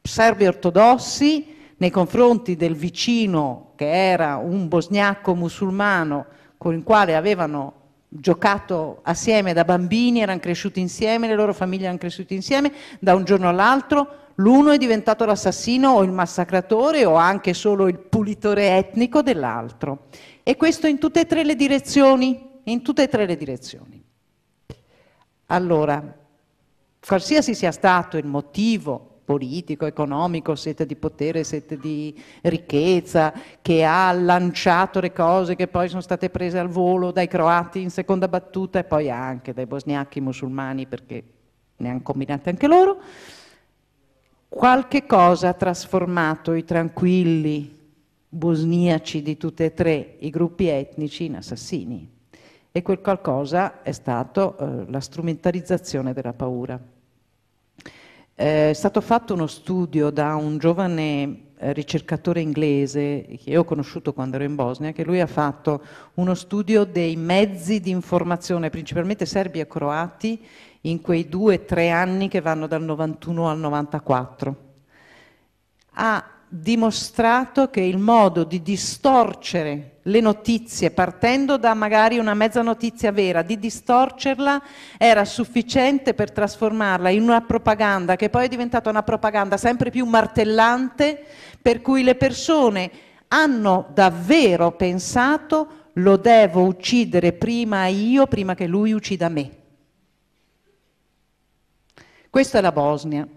C: serbi ortodossi nei confronti del vicino che era un bosniaco musulmano con il quale avevano giocato assieme da bambini, erano cresciuti insieme, le loro famiglie erano cresciute insieme, da un giorno all'altro l'uno è diventato l'assassino o il massacratore o anche solo il pulitore etnico dell'altro. E questo in tutte e tre le direzioni, in tutte e tre le direzioni. Allora, qualsiasi sia stato il motivo politico, economico, sete di potere, sete di ricchezza, che ha lanciato le cose che poi sono state prese al volo dai croati in seconda battuta e poi anche dai bosniachi musulmani perché ne hanno combinate anche loro. Qualche cosa ha trasformato i tranquilli bosniaci di tutti e tre i gruppi etnici in assassini e quel qualcosa è stato eh, la strumentalizzazione della paura. Eh, è stato fatto uno studio da un giovane eh, ricercatore inglese che io ho conosciuto quando ero in Bosnia, che lui ha fatto uno studio dei mezzi di informazione, principalmente serbi e croati, in quei due o tre anni che vanno dal 91 al 94. Ha dimostrato che il modo di distorcere le notizie, partendo da magari una mezza notizia vera, di distorcerla era sufficiente per trasformarla in una propaganda che poi è diventata una propaganda sempre più martellante, per cui le persone hanno davvero pensato lo devo uccidere prima io, prima che lui uccida me. Questa è la Bosnia.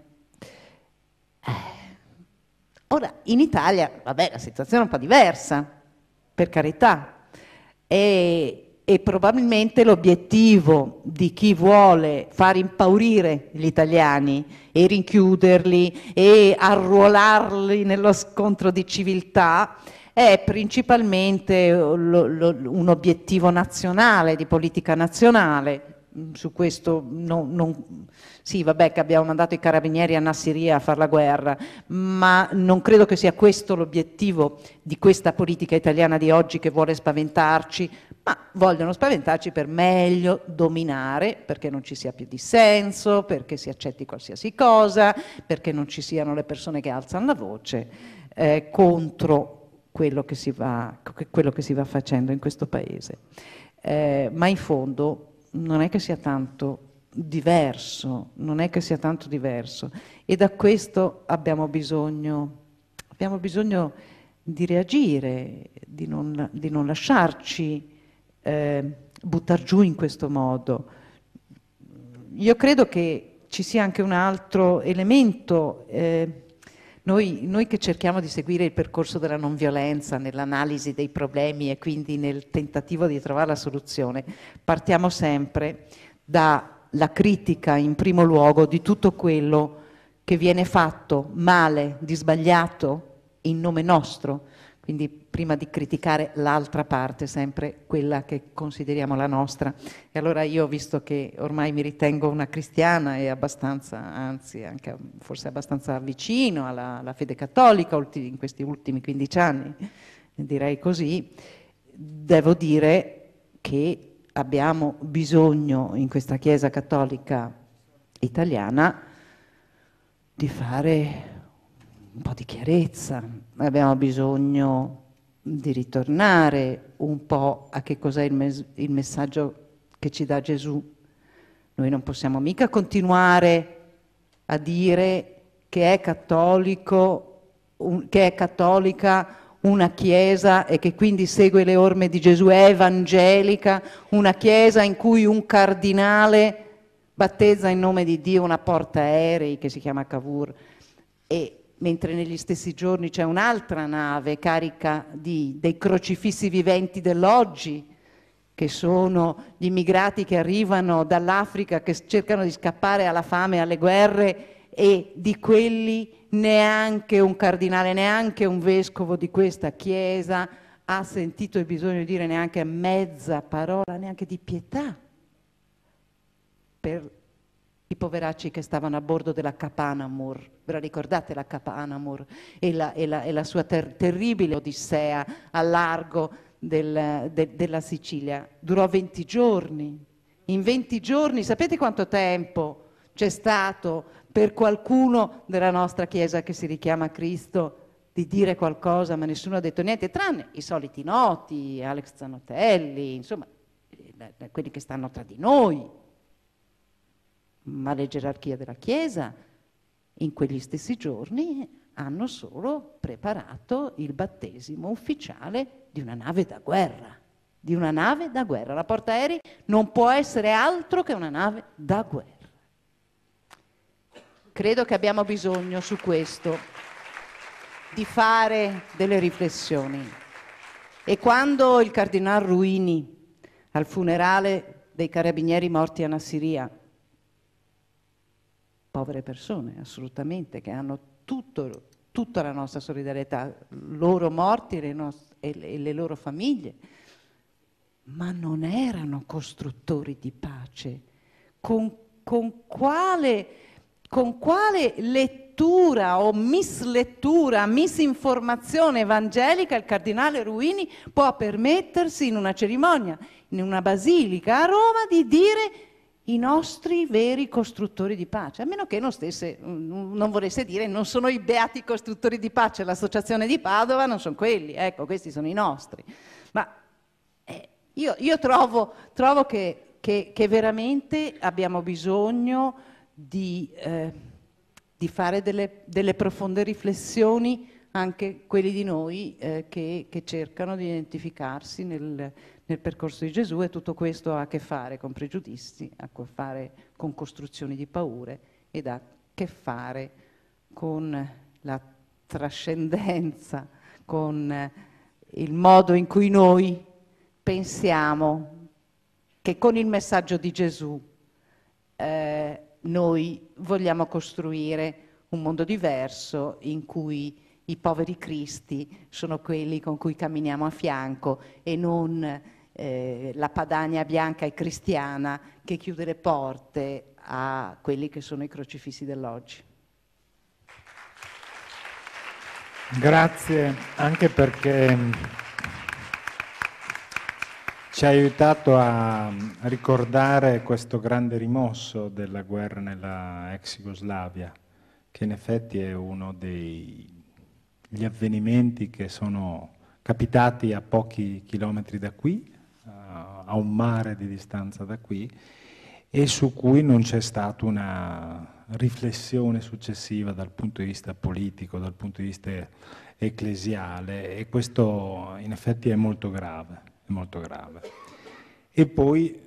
C: Eh, ora, in Italia, vabbè, la situazione è un po' diversa, per carità, e, e probabilmente l'obiettivo di chi vuole far impaurire gli italiani e rinchiuderli e arruolarli nello scontro di civiltà è principalmente lo, lo, un obiettivo nazionale, di politica nazionale, Mm, su questo non, non, sì vabbè che abbiamo mandato i carabinieri a Nassiria a fare la guerra, ma non credo che sia questo l'obiettivo di questa politica italiana di oggi che vuole spaventarci, ma vogliono spaventarci per meglio dominare, perché non ci sia più dissenso, perché si accetti qualsiasi cosa, perché non ci siano le persone che alzano la voce eh, contro quello che, va, quello che si va facendo in questo paese. Eh, ma in fondo non è che sia tanto diverso, non è che sia tanto diverso. E da questo abbiamo bisogno, abbiamo bisogno di reagire, di non, di non lasciarci eh, buttare giù in questo modo. Io credo che ci sia anche un altro elemento eh, noi, noi, che cerchiamo di seguire il percorso della non violenza nell'analisi dei problemi e quindi nel tentativo di trovare la soluzione, partiamo sempre dalla critica in primo luogo di tutto quello che viene fatto male, di sbagliato, in nome nostro. Quindi prima di criticare l'altra parte, sempre quella che consideriamo la nostra. E allora io, visto che ormai mi ritengo una cristiana e abbastanza, anzi anche forse abbastanza vicino alla, alla fede cattolica in questi ultimi 15 anni, direi così, devo dire che abbiamo bisogno in questa Chiesa cattolica italiana di fare un po' di chiarezza, abbiamo bisogno di ritornare un po' a che cos'è il, mes il messaggio che ci dà Gesù. Noi non possiamo mica continuare a dire che è cattolico, un, che è cattolica una chiesa e che quindi segue le orme di Gesù, è evangelica, una chiesa in cui un cardinale battezza in nome di Dio una porta aerei che si chiama Cavour e mentre negli stessi giorni c'è un'altra nave carica di, dei crocifissi viventi dell'oggi, che sono gli immigrati che arrivano dall'Africa, che cercano di scappare alla fame, alle guerre, e di quelli neanche un cardinale, neanche un vescovo di questa chiesa ha sentito il bisogno di dire neanche mezza parola, neanche di pietà per i poveracci che stavano a bordo della Capanamur, ve la ricordate la Capanamur e la, e la, e la sua ter terribile odissea a largo del, de, della Sicilia? Durò 20 giorni, in 20 giorni sapete quanto tempo c'è stato per qualcuno della nostra Chiesa che si richiama Cristo di dire qualcosa ma nessuno ha detto niente, tranne i soliti noti, Alex Zanotelli, insomma eh, quelli che stanno tra di noi ma le gerarchie della Chiesa in quegli stessi giorni hanno solo preparato il battesimo ufficiale di una nave da guerra, di una nave da guerra. La portaerei non può essere altro che una nave da guerra. Credo che abbiamo bisogno su questo di fare delle riflessioni. E quando il cardinale Ruini al funerale dei carabinieri morti a Nassiria povere persone, assolutamente, che hanno tutto, tutta la nostra solidarietà, loro morti e, le, e le loro famiglie, ma non erano costruttori di pace. Con, con, quale, con quale lettura o mislettura, misinformazione evangelica il cardinale Ruini può permettersi in una cerimonia, in una basilica a Roma, di dire i nostri veri costruttori di pace, a meno che non, stesse, mm, non volesse dire non sono i beati costruttori di pace, l'associazione di Padova non sono quelli, ecco, questi sono i nostri. Ma eh, io, io, trovo, trovo che, che, che, veramente abbiamo bisogno di, eh, di fare delle, delle, profonde riflessioni anche quelli di noi eh, che, che cercano di identificarsi nel nel percorso di Gesù e tutto questo ha a che fare con pregiudizi, ha a che fare con costruzioni di paure ed ha a che fare con la trascendenza, con il modo in cui noi pensiamo che con il messaggio di Gesù eh, noi vogliamo costruire un mondo diverso in cui i poveri cristi sono quelli con cui camminiamo a fianco e non eh, la Padania bianca e cristiana che chiude le porte a quelli che sono i crocifissi dell'oggi.
A: Grazie anche perché mm, ci ha aiutato a ricordare questo grande rimosso della guerra nella ex Jugoslavia, che in effetti è uno degli avvenimenti che sono capitati a pochi chilometri da qui a un mare di distanza da qui e su cui non c'è stata una riflessione successiva dal punto di vista politico, dal punto di vista ecclesiale e questo in effetti è molto grave, è molto grave. E poi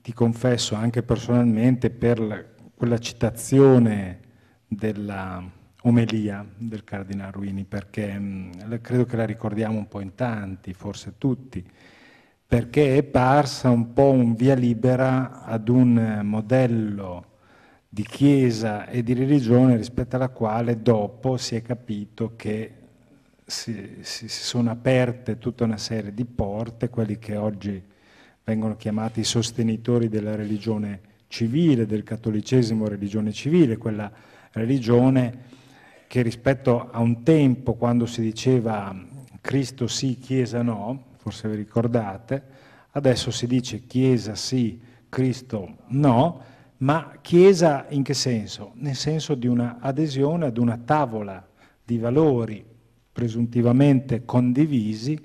A: ti confesso anche personalmente per la, quella citazione della omelia del Cardinal Ruini, perché mh, credo che la ricordiamo un po' in tanti, forse tutti, perché è parsa un po' un via libera ad un eh, modello di chiesa e di religione rispetto alla quale dopo si è capito che si, si, si sono aperte tutta una serie di porte, quelli che oggi vengono chiamati i sostenitori della religione civile, del cattolicesimo religione civile, quella religione che rispetto a un tempo quando si diceva Cristo sì, Chiesa no, forse vi ricordate, adesso si dice Chiesa sì, Cristo no, ma Chiesa in che senso? Nel senso di una adesione ad una tavola di valori presuntivamente condivisi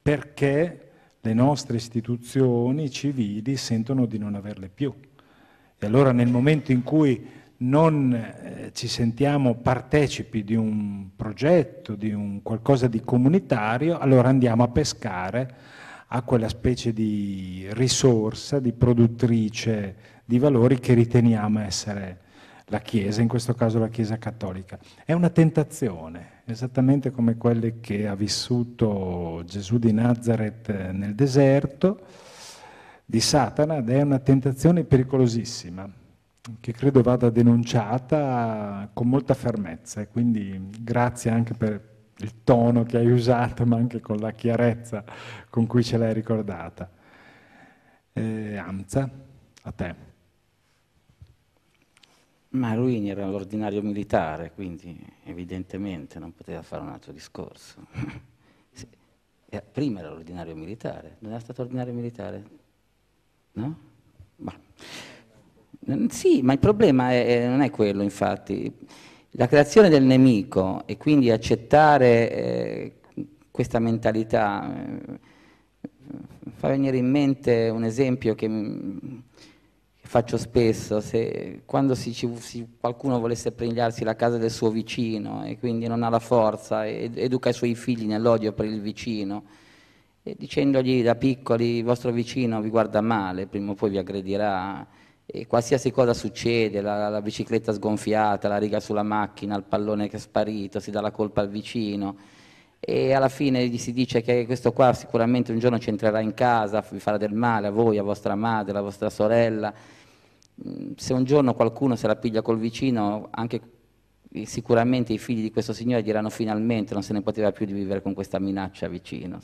A: perché le nostre istituzioni civili sentono di non averle più. E allora nel momento in cui non eh, ci sentiamo partecipi di un progetto, di un qualcosa di comunitario, allora andiamo a pescare a quella specie di risorsa, di produttrice di valori che riteniamo essere la Chiesa, in questo caso la Chiesa cattolica. È una tentazione, esattamente come quelle che ha vissuto Gesù di Nazareth eh, nel deserto, di Satana, ed è una tentazione pericolosissima che credo vada denunciata con molta fermezza e quindi grazie anche per il tono che hai usato ma anche con la chiarezza con cui ce l'hai ricordata. Eh, Amza, a te.
D: Ma Ruini era l'ordinario militare, quindi evidentemente non poteva fare un altro discorso. Eh, prima era l'ordinario militare, non era stato ordinario militare? No? Ma. Sì, ma il problema è, non è quello, infatti. La creazione del nemico e quindi accettare eh, questa mentalità eh, fa venire in mente un esempio che, che mm, faccio spesso, se, quando si, si, qualcuno volesse pregliarsi la casa del suo vicino e quindi non ha la forza, ed, educa i suoi figli nell'odio per il vicino, e dicendogli da piccoli il vostro vicino vi guarda male, prima o poi vi aggredirà, e qualsiasi cosa succede, la, la, bicicletta sgonfiata, la riga sulla macchina, il pallone che è sparito, si dà la colpa al vicino e alla fine gli si dice che questo qua sicuramente un giorno ci entrerà in casa, vi farà del male a voi, a vostra madre, a vostra sorella. Mm, se un giorno qualcuno se la piglia col vicino, anche sicuramente i figli di questo signore diranno finalmente non se ne poteva più di vivere con questa minaccia vicino.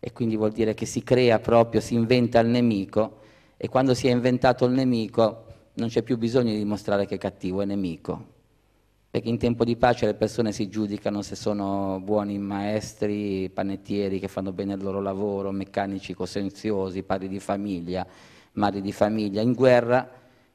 D: E quindi vuol dire che si crea proprio, si inventa il nemico e quando si è inventato il nemico non c'è più bisogno di dimostrare che è cattivo, è nemico. Perché in tempo di pace le persone si giudicano se sono buoni maestri, panettieri che fanno bene il loro lavoro, meccanici cosenziosi, padri di famiglia, madri di famiglia. In guerra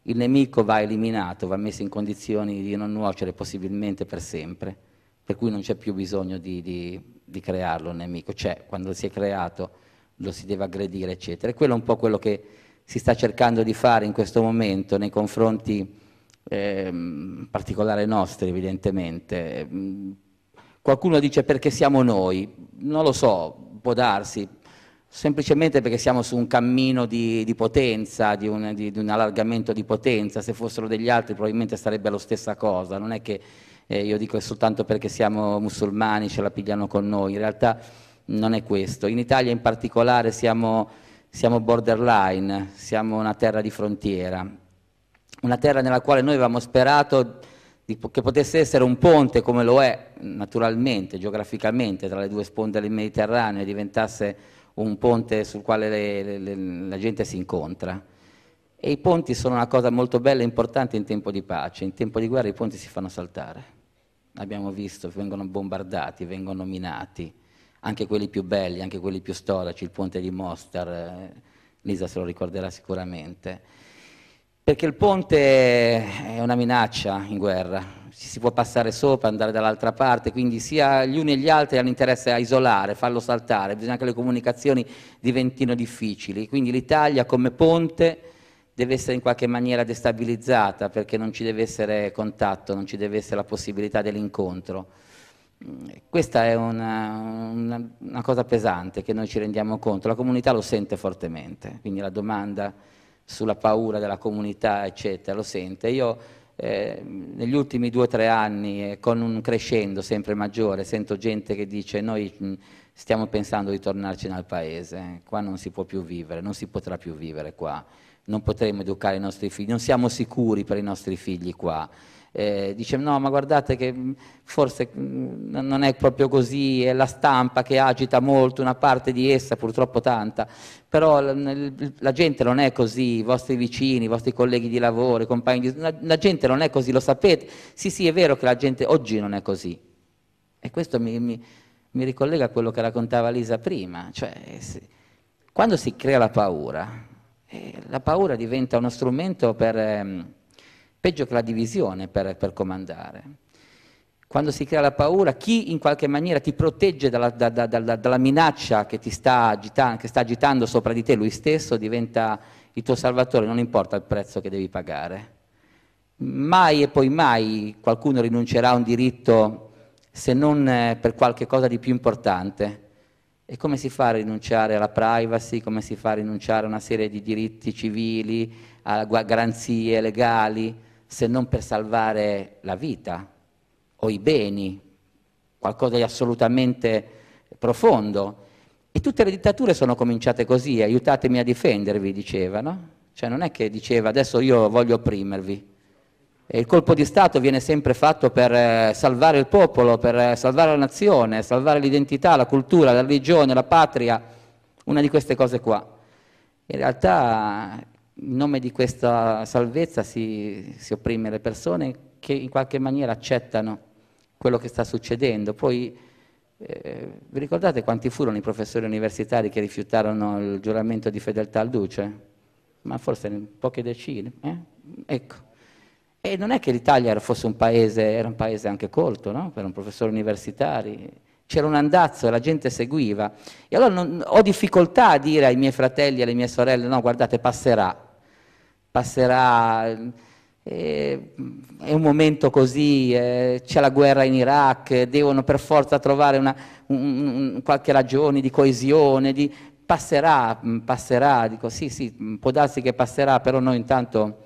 D: il nemico va eliminato, va messo in condizioni di non nuocere possibilmente per sempre. Per cui non c'è più bisogno di, di, di crearlo un nemico. Cioè, quando si è creato lo si deve aggredire, eccetera. E quello è un po' quello che si sta cercando di fare in questo momento nei confronti eh, particolari nostri evidentemente. Qualcuno dice perché siamo noi, non lo so, può darsi, semplicemente perché siamo su un cammino di, di potenza, di un, di, di un, allargamento di potenza, se fossero degli altri probabilmente sarebbe la stessa cosa, non è che eh, io dico è soltanto perché siamo musulmani ce la pigliano con noi, in realtà non è questo. In Italia in particolare siamo siamo borderline, siamo una terra di frontiera, una terra nella quale noi avevamo sperato di, che potesse essere un ponte come lo è naturalmente, geograficamente, tra le due sponde del Mediterraneo e diventasse un ponte sul quale le, le, le, la gente si incontra. E i ponti sono una cosa molto bella e importante in tempo di pace, in tempo di guerra i ponti si fanno saltare, abbiamo visto, vengono bombardati, vengono minati, anche quelli più belli, anche quelli più storici, il ponte di Mostar, eh, Lisa se lo ricorderà sicuramente, perché il ponte è una minaccia in guerra, si può passare sopra, andare dall'altra parte, quindi sia gli uni e gli altri hanno interesse a isolare, farlo saltare, bisogna che le comunicazioni diventino difficili, quindi l'Italia come ponte deve essere in qualche maniera destabilizzata perché non ci deve essere contatto, non ci deve essere la possibilità dell'incontro questa è una, una, una, cosa pesante che noi ci rendiamo conto, la comunità lo sente fortemente, quindi la domanda sulla paura della comunità, eccetera, lo sente. Io eh, negli ultimi due o tre anni, eh, con un crescendo sempre maggiore, sento gente che dice noi stiamo pensando di tornarci nel paese, qua non si può più vivere, non si potrà più vivere qua, non potremo educare i nostri figli, non siamo sicuri per i nostri figli qua eh, dice no ma guardate che mm, forse mm, non è proprio così, è la stampa che agita molto una parte di essa, purtroppo tanta, però la, la gente non è così, i vostri vicini, i vostri colleghi di lavoro, i compagni di... La, la gente non è così, lo sapete, sì sì è vero che la gente oggi non è così e questo mi, mi, mi ricollega a quello che raccontava Lisa prima, cioè se, quando si crea la paura, eh, la paura diventa uno strumento per... Ehm, peggio che la divisione per, per comandare quando si crea la paura, chi in qualche maniera ti protegge dalla, da, da, da, dalla minaccia che ti sta, agita, che sta, agitando sopra di te, lui stesso diventa il tuo salvatore, non importa il prezzo che devi pagare. Mai e poi mai qualcuno rinuncerà a un diritto se non eh, per qualche cosa di più importante. E come si fa a rinunciare alla privacy, come si fa a rinunciare a una serie di diritti civili, a garanzie legali? se non per salvare la vita o i beni, qualcosa di assolutamente profondo. E tutte le dittature sono cominciate così, aiutatemi a difendervi, dicevano. Cioè non è che diceva adesso io voglio opprimervi. E il colpo di Stato viene sempre fatto per eh, salvare il popolo, per eh, salvare la nazione, salvare l'identità, la cultura, la religione, la patria, una di queste cose qua. In realtà in nome di questa salvezza si, si opprime le persone che in qualche maniera accettano quello che sta succedendo. Poi eh, vi ricordate quanti furono i professori universitari che rifiutarono il giuramento di fedeltà al duce? Ma forse poche decine. Eh? Ecco. E non è che l'Italia fosse un paese, era un paese anche colto, no? per un professore universitario. C'era un andazzo, e la gente seguiva. E allora non, ho difficoltà a dire ai miei fratelli e alle mie sorelle, no, guardate, passerà passerà. Eh, è un momento così, eh, c'è la guerra in Iraq, devono per forza trovare una, un, qualche ragione di coesione, di, passerà, mm, passerà, dico sì, sì, mm, può darsi che passerà, però noi intanto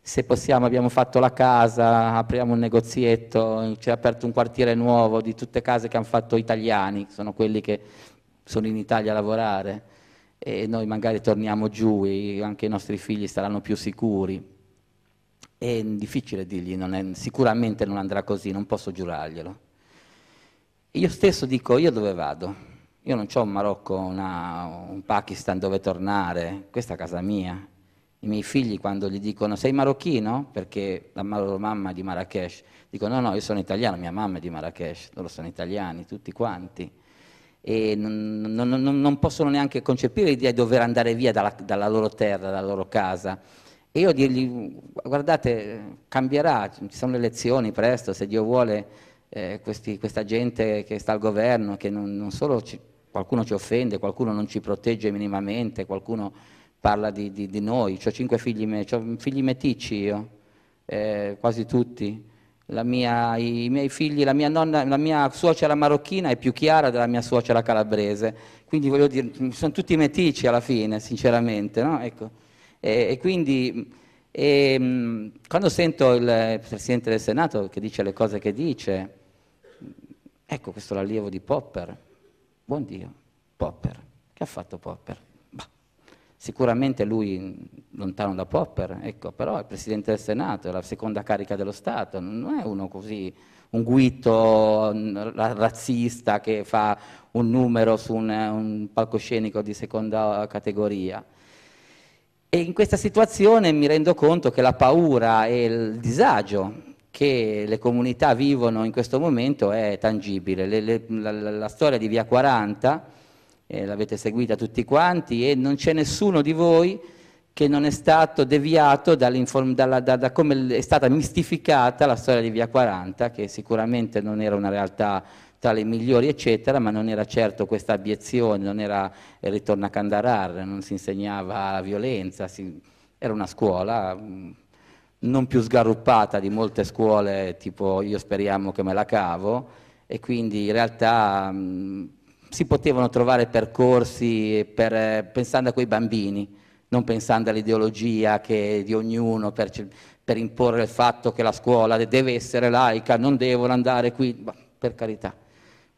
D: se possiamo abbiamo fatto la casa, apriamo un negozietto, c'è aperto un quartiere nuovo di tutte case che hanno fatto italiani, sono quelli che sono in Italia a lavorare e noi magari torniamo giù e anche i nostri figli saranno più sicuri. È difficile dirgli, non è, sicuramente non andrà così, non posso giurarglielo. Io stesso dico, io dove vado? Io non ho un Marocco, una, un Pakistan dove tornare, questa è casa mia. I miei figli quando gli dicono sei marocchino, perché la loro mamma è di Marrakesh, dicono no, no, io sono italiano, mia mamma è di Marrakesh, loro sono italiani, tutti quanti e non, non, non possono neanche concepire l'idea di dover andare via dalla, dalla loro terra, dalla loro casa. E io dirgli, guardate, cambierà, ci sono le elezioni presto, se Dio vuole, eh, questi, questa gente che sta al governo, che non, non solo ci, qualcuno ci offende, qualcuno non ci protegge minimamente, qualcuno parla di, di, di noi. Ho cinque figli, me, figli meticci io, eh, quasi tutti mia, i miei figli, la mia, nonna, la mia suocera marocchina è più chiara della mia suocera calabrese, quindi voglio dire, sono tutti metici alla fine, sinceramente, no? ecco. e, e, quindi e, ehm, quando sento il Presidente del Senato che dice le cose che dice, ecco questo l'allievo di Popper, buon Dio, Popper, che ha fatto Popper? Sicuramente lui mm, lontano da Popper, ecco, però è Presidente del Senato, è la seconda carica dello Stato, non è uno così, un guito mm, razzista che fa un numero su un, un palcoscenico di seconda categoria. E in questa situazione mi rendo conto che la paura e il disagio che le comunità vivono in questo momento è tangibile. Le, le, la, la, la storia di Via 40 eh, l'avete seguita tutti quanti, e non c'è nessuno di voi che non è stato deviato dalla, da, da, come è stata mistificata la storia di Via 40, che sicuramente non era una realtà tra le migliori, eccetera, ma non era certo questa abiezione, non era il ritorno a Candarar, non si insegnava violenza, si, era una scuola mm, non più sgarruppata di molte scuole, tipo io speriamo che me la cavo, e quindi in realtà... Mh, mm, si potevano trovare percorsi per, eh, pensando a quei bambini, non pensando all'ideologia di ognuno per, per, imporre il fatto che la scuola deve essere laica, non devono andare qui, per carità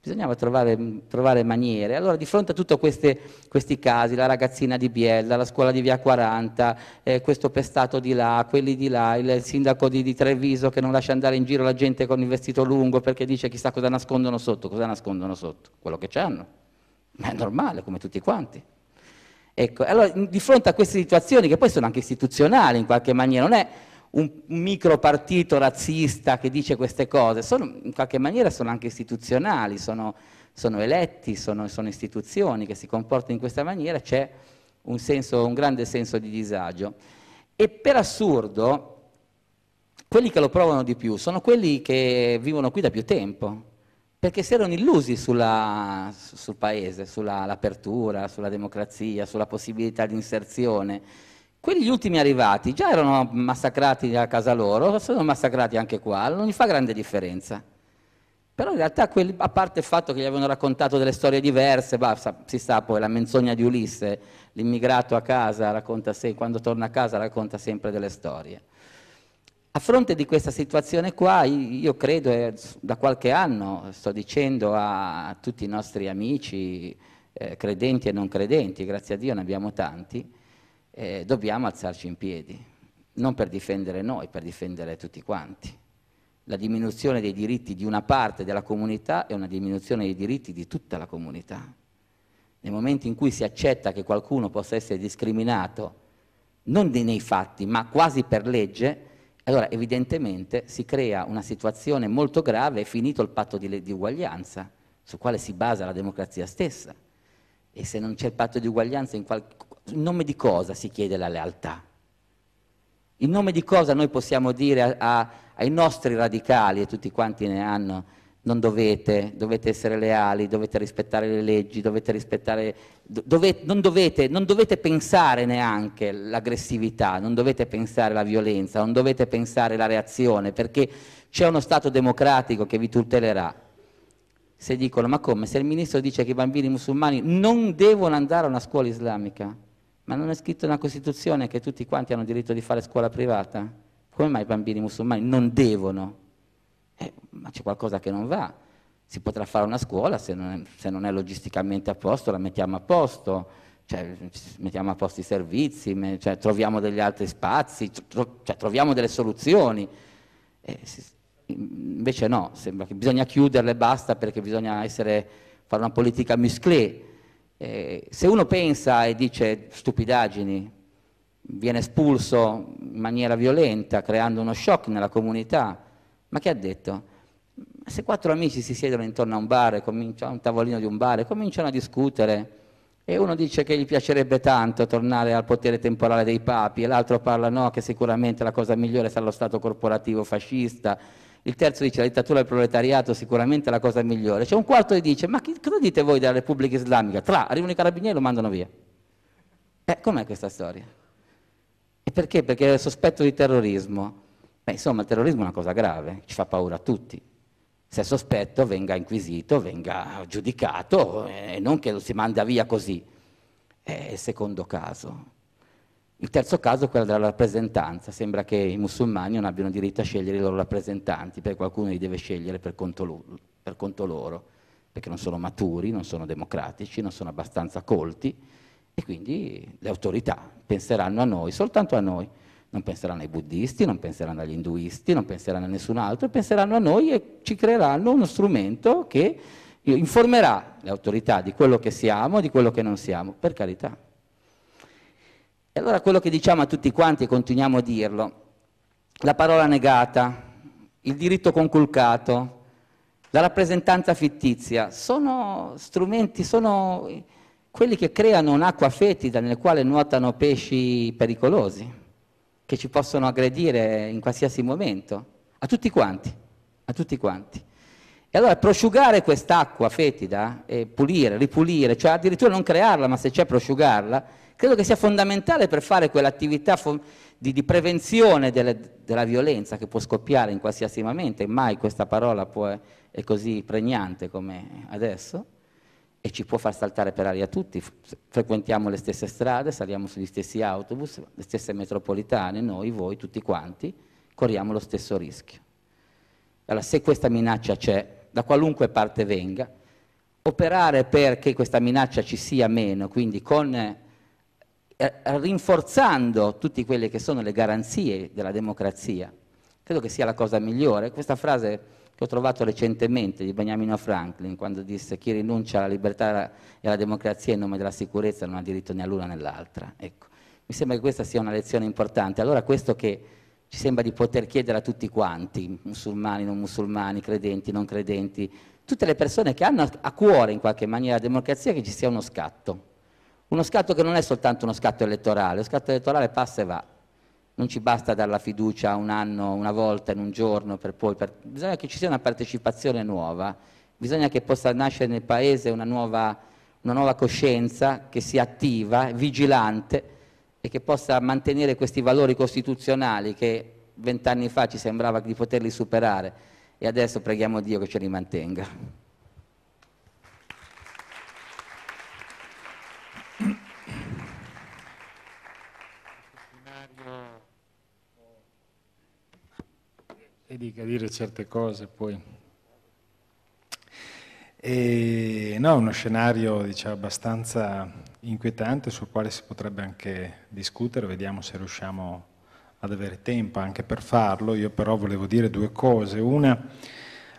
D: bisognava trovare, mm, trovare, maniere. Allora di fronte a tutti questi casi, la ragazzina di Biella, la scuola di Via 40, eh, questo pestato di là, quelli di là, il sindaco di, di, Treviso che non lascia andare in giro la gente con il vestito lungo perché dice chissà cosa nascondono sotto, cosa nascondono sotto, quello che c'hanno. Ma è normale, come tutti quanti. Ecco, allora di fronte a queste situazioni che poi sono anche istituzionali in qualche maniera, non è un micro partito razzista che dice queste cose, sono, in qualche maniera sono anche istituzionali, sono, sono eletti, sono, sono, istituzioni che si comportano in questa maniera, c'è un, senso, un grande senso di disagio. E per assurdo, quelli che lo provano di più sono quelli che vivono qui da più tempo, perché si erano illusi sulla, sul paese, sull'apertura, sulla democrazia, sulla possibilità di inserzione Quegli ultimi arrivati già erano massacrati a casa loro, sono massacrati anche qua, non gli fa grande differenza. Però in realtà, quelli, a parte il fatto che gli avevano raccontato delle storie diverse, bah, si sa poi la menzogna di Ulisse, l'immigrato a casa racconta se, quando torna a casa racconta sempre delle storie. A fronte di questa situazione qua, io credo, eh, da qualche anno sto dicendo a tutti i nostri amici, eh, credenti e non credenti, grazie a Dio ne abbiamo tanti, eh, dobbiamo alzarci in piedi, non per difendere noi, per difendere tutti quanti. La diminuzione dei diritti di una parte della comunità è una diminuzione dei diritti di tutta la comunità. Nel momento in cui si accetta che qualcuno possa essere discriminato, non nei fatti, ma quasi per legge, allora evidentemente si crea una situazione molto grave, è finito il patto di, di uguaglianza, sul quale si basa la democrazia stessa. E se non c'è il patto di uguaglianza in qualche in nome di cosa si chiede la lealtà? In nome di cosa noi possiamo dire a, a, ai nostri radicali, e tutti quanti ne hanno, non dovete, dovete essere leali, dovete rispettare le leggi, dovete rispettare, dovete, non, dovete, non dovete pensare neanche l'aggressività, non dovete pensare la violenza, non dovete pensare la reazione, perché c'è uno Stato democratico che vi tutelerà. Se dicono, ma come? Se il ministro dice che i bambini musulmani non devono andare a una scuola islamica, ma non è scritto nella Costituzione che tutti quanti hanno diritto di fare scuola privata? Come mai i bambini musulmani non devono? Eh, ma c'è qualcosa che non va. Si potrà fare una scuola, se non è, se non è logisticamente a posto, la mettiamo a posto. Cioè, mettiamo a posto i servizi, cioè, troviamo degli altri spazi, tro cioè, troviamo delle soluzioni. Eh, invece no, sembra che bisogna chiuderle e basta perché bisogna essere, fare una politica musclée. Eh, se uno pensa e dice stupidaggini, viene espulso in maniera violenta, creando uno shock nella comunità, ma che ha detto? Se quattro amici si siedono intorno a un bar, a un tavolino di un bar, cominciano a discutere, e uno dice che gli piacerebbe tanto tornare al potere temporale dei papi, e l'altro parla no, che sicuramente la cosa migliore sarà lo Stato corporativo fascista, il terzo dice la dittatura del proletariato sicuramente è la cosa migliore, c'è un quarto che dice ma chi, cosa dite voi della Repubblica Islamica? Tra, arrivano i carabinieri e lo mandano via. Eh, com'è questa storia? E perché? Perché il sospetto di terrorismo. Beh, insomma, il terrorismo è una cosa grave, ci fa paura a tutti. Se è sospetto venga inquisito, venga giudicato e eh, non che lo si manda via così. È il secondo caso. Il terzo caso è quello della rappresentanza, sembra che i musulmani non abbiano diritto a scegliere i loro rappresentanti, perché qualcuno li deve scegliere per conto, per conto loro, perché non sono maturi, non sono democratici, non sono abbastanza colti e quindi le autorità penseranno a noi, soltanto a noi, non penseranno ai buddisti, non penseranno agli induisti, non penseranno a nessun altro, penseranno a noi e ci creeranno uno strumento che informerà le autorità di quello che siamo, e di quello che non siamo, per carità. E allora quello che diciamo a tutti quanti e continuiamo a dirlo, la parola negata, il diritto conculcato, la rappresentanza fittizia, sono strumenti, sono quelli che creano un'acqua fetida nel quale nuotano pesci pericolosi, che ci possono aggredire in qualsiasi momento, a tutti quanti, a tutti quanti. E allora prosciugare quest'acqua fetida e pulire, ripulire, cioè addirittura non crearla, ma se c'è prosciugarla, credo che sia fondamentale per fare quell'attività di, di, prevenzione delle, della violenza che può scoppiare in qualsiasi momento, e mai questa parola può, è così pregnante come adesso, e ci può far saltare per aria tutti, frequentiamo le stesse strade, saliamo sugli stessi autobus, le stesse metropolitane, noi, voi, tutti quanti, corriamo lo stesso rischio. Allora, se questa minaccia c'è, da qualunque parte venga, operare perché questa minaccia ci sia meno, quindi con eh, rinforzando tutte quelle che sono le garanzie della democrazia. Credo che sia la cosa migliore. Questa frase che ho trovato recentemente di Beniamino Franklin, quando disse chi rinuncia alla libertà e alla democrazia in nome della sicurezza non ha diritto né all'una né all'altra. Ecco. Mi sembra che questa sia una lezione importante. Allora questo che ci sembra di poter chiedere a tutti quanti, musulmani, non musulmani, credenti, non credenti, tutte le persone che hanno a cuore in qualche maniera la democrazia, che ci sia uno scatto uno scatto che non è soltanto uno scatto elettorale, lo scatto elettorale passa e va. Non ci basta dare la fiducia un anno, una volta, in un giorno, per poi... Per... Bisogna che ci sia una partecipazione nuova, bisogna che possa nascere nel Paese una nuova, una nuova coscienza che sia attiva, vigilante e che possa mantenere questi valori costituzionali che vent'anni fa ci sembrava di poterli superare e adesso preghiamo Dio che ce li mantenga.
A: e dica dire certe cose poi. E, no, uno scenario diciamo, abbastanza inquietante sul quale si potrebbe anche discutere, vediamo se riusciamo ad avere tempo anche per farlo. Io però volevo dire due cose. Una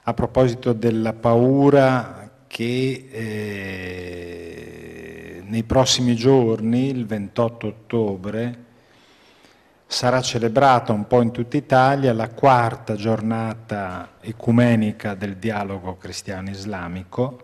A: a proposito della paura che eh, nei prossimi giorni, il 28 ottobre, sarà celebrata un po' in tutta Italia la quarta giornata ecumenica del dialogo cristiano-islamico,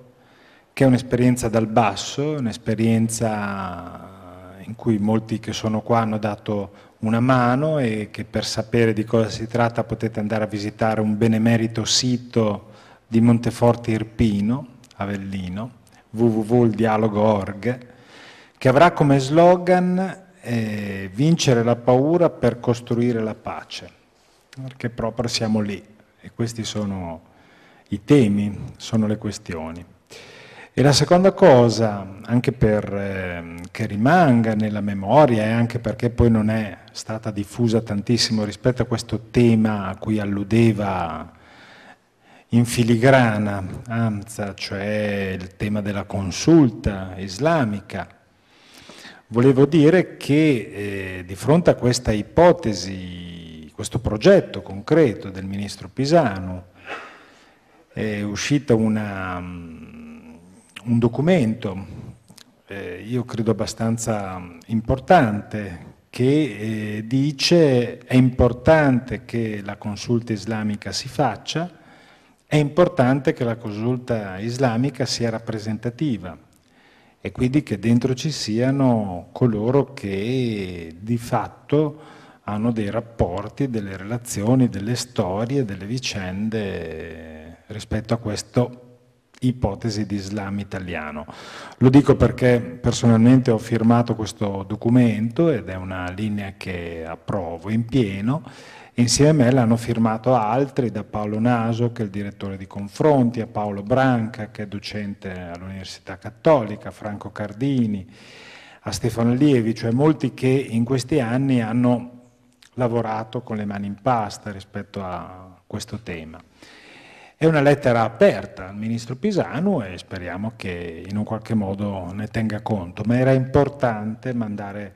A: che è un'esperienza dal basso, un'esperienza eh, in cui molti che sono qua hanno dato una mano e che per sapere di cosa si tratta potete andare a visitare un benemerito sito di Monteforte Irpino, Avellino, www.dialogo.org, che avrà come slogan eh, vincere la paura per costruire la pace, perché proprio siamo lì e questi sono i temi, sono le questioni. E la seconda cosa, anche per, eh, che rimanga nella memoria e anche perché poi non è stata diffusa tantissimo rispetto a questo tema a cui alludeva in filigrana, Amza, cioè il tema della consulta islamica, Volevo dire che eh, di fronte a questa ipotesi, questo progetto concreto del ministro Pisano, è uscito una, mm, un documento, eh, io credo abbastanza importante, che eh, dice è importante che la consulta islamica si faccia, è importante che la consulta islamica sia rappresentativa e quindi che dentro ci siano coloro che di fatto hanno dei rapporti, delle relazioni, delle storie, delle vicende rispetto a questa ipotesi di Islam italiano. Lo dico perché personalmente ho firmato questo documento ed è una linea che approvo in pieno Insieme a me l'hanno firmato altri, da Paolo Naso, che è il direttore di confronti, a Paolo Branca, che è docente all'Università Cattolica, a Franco Cardini, a Stefano Lievi, cioè molti che in questi anni hanno lavorato con le mani in pasta rispetto a questo tema. È una lettera aperta al ministro Pisano e speriamo che in un qualche modo ne tenga conto, ma era importante mandare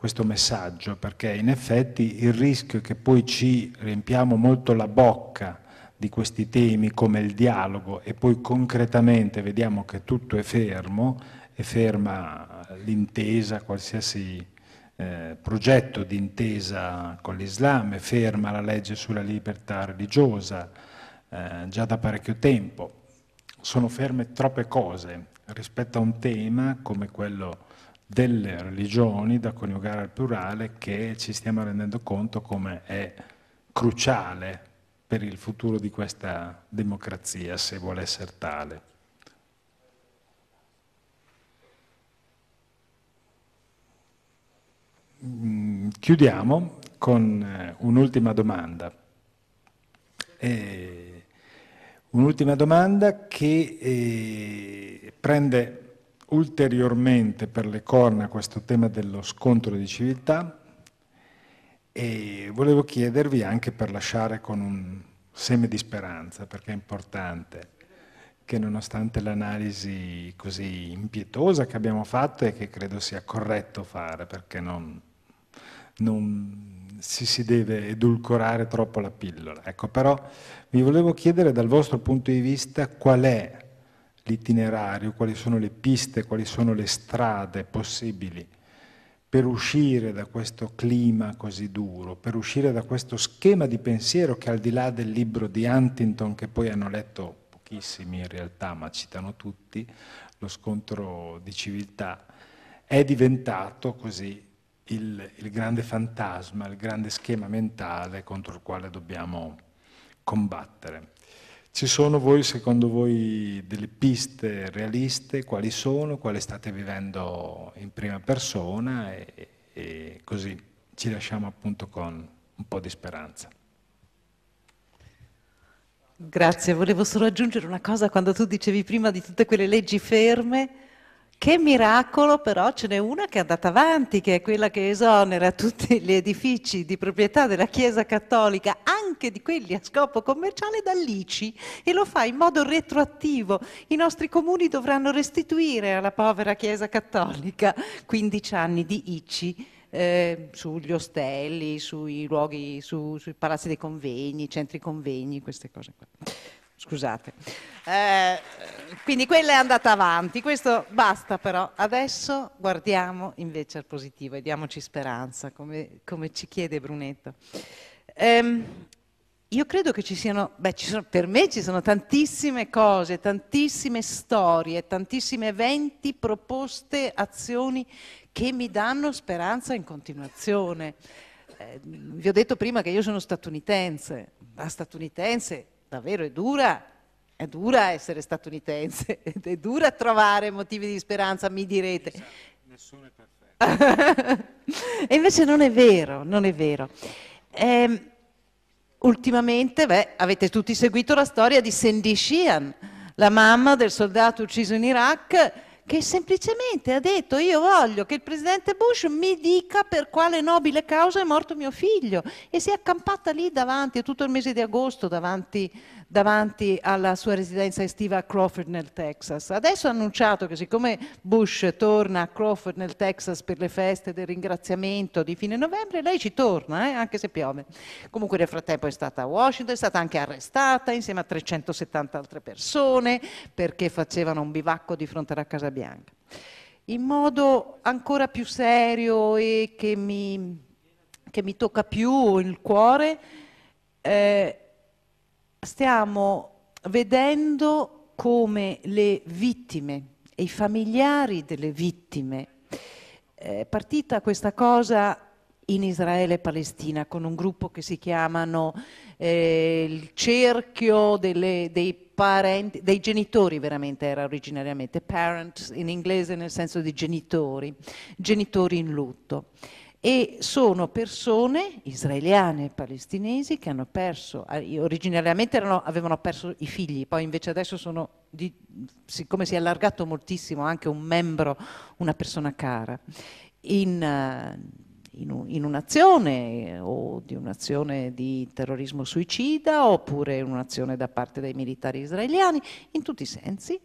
A: questo messaggio, perché in effetti il rischio è che poi ci riempiamo molto la bocca di questi temi come il dialogo e poi concretamente vediamo che tutto è fermo, è ferma l'intesa, qualsiasi eh, progetto di intesa con l'Islam, è ferma la legge sulla libertà religiosa eh, già da parecchio tempo. Sono ferme troppe cose rispetto a un tema come quello delle religioni da coniugare al plurale che ci stiamo rendendo conto come è cruciale per il futuro di questa democrazia, se vuole essere tale. Mm, chiudiamo con eh, un'ultima domanda. un'ultima domanda che eh, prende ulteriormente per le corna questo tema dello scontro di civiltà e volevo chiedervi anche per lasciare con un seme di speranza, perché è importante che nonostante l'analisi così impietosa che abbiamo fatto e che credo sia corretto fare, perché non, non si, si, deve edulcorare troppo la pillola. Ecco, però vi volevo chiedere dal vostro punto di vista qual è l'itinerario, quali sono le piste, quali sono le strade possibili per uscire da questo clima così duro, per uscire da questo schema di pensiero che al di là del libro di Huntington, che poi hanno letto pochissimi in realtà, ma citano tutti, lo scontro di civiltà, è diventato così il, il grande fantasma, il grande schema mentale contro il quale dobbiamo combattere. Ci sono voi, secondo voi, delle piste realiste? Quali sono? Quali state vivendo in prima persona? E, e così ci lasciamo appunto con un po' di speranza.
C: Grazie, volevo solo aggiungere una cosa quando tu dicevi prima di tutte quelle leggi ferme, che miracolo però ce n'è una che è andata avanti, che è quella che esonera tutti gli edifici di proprietà della Chiesa Cattolica, anche di quelli a scopo commerciale, dall'ICI e lo fa in modo retroattivo. I nostri comuni dovranno restituire alla povera Chiesa Cattolica 15 anni di ICI. Eh, sugli ostelli, sui luoghi, su, sui palazzi dei convegni, centri convegni, queste cose qua. Scusate. Eh, quindi quella è andata avanti, questo basta però. Adesso guardiamo invece al positivo e diamoci speranza, come, come ci chiede Brunetto. Eh, io credo che ci siano, beh, ci sono, per me ci sono tantissime cose, tantissime storie, tantissimi eventi, proposte, azioni che mi danno speranza in continuazione. Eh, vi ho detto prima che io sono statunitense, da statunitense davvero è dura, è dura essere statunitense ed è dura trovare motivi di speranza, mi direte. Esatto, nessuno è perfetto. e invece non è vero, non è vero. Eh, ultimamente beh, avete tutti seguito la storia di Sandy Sheehan, la mamma del soldato ucciso in Iraq che semplicemente ha detto io voglio che il presidente Bush mi dica per quale nobile causa è morto mio figlio e si è accampata lì davanti tutto il mese di agosto davanti davanti alla sua residenza estiva a Crawford nel Texas. Adesso ha annunciato che siccome Bush torna a Crawford nel Texas per le feste del ringraziamento di fine novembre, lei ci torna, eh, anche se piove. Comunque nel frattempo è stata a Washington, è stata anche arrestata insieme a 370 altre persone perché facevano un bivacco di fronte alla Casa Bianca. In modo ancora più serio e che mi, che mi tocca più il cuore, eh, stiamo vedendo come le vittime e i familiari delle vittime, eh, è partita questa cosa in Israele e Palestina con un gruppo che si chiamano eh, il cerchio delle, dei, parenti, dei genitori veramente era originariamente, parents in inglese nel senso di genitori, genitori in lutto e sono persone israeliane e palestinesi che hanno perso, originariamente erano, avevano perso i figli, poi invece adesso sono, di, siccome si è allargato moltissimo anche un membro, una persona cara, in, eh, in, in un'azione eh, o di un'azione di terrorismo suicida oppure in un'azione da parte dei militari israeliani, in tutti i sensi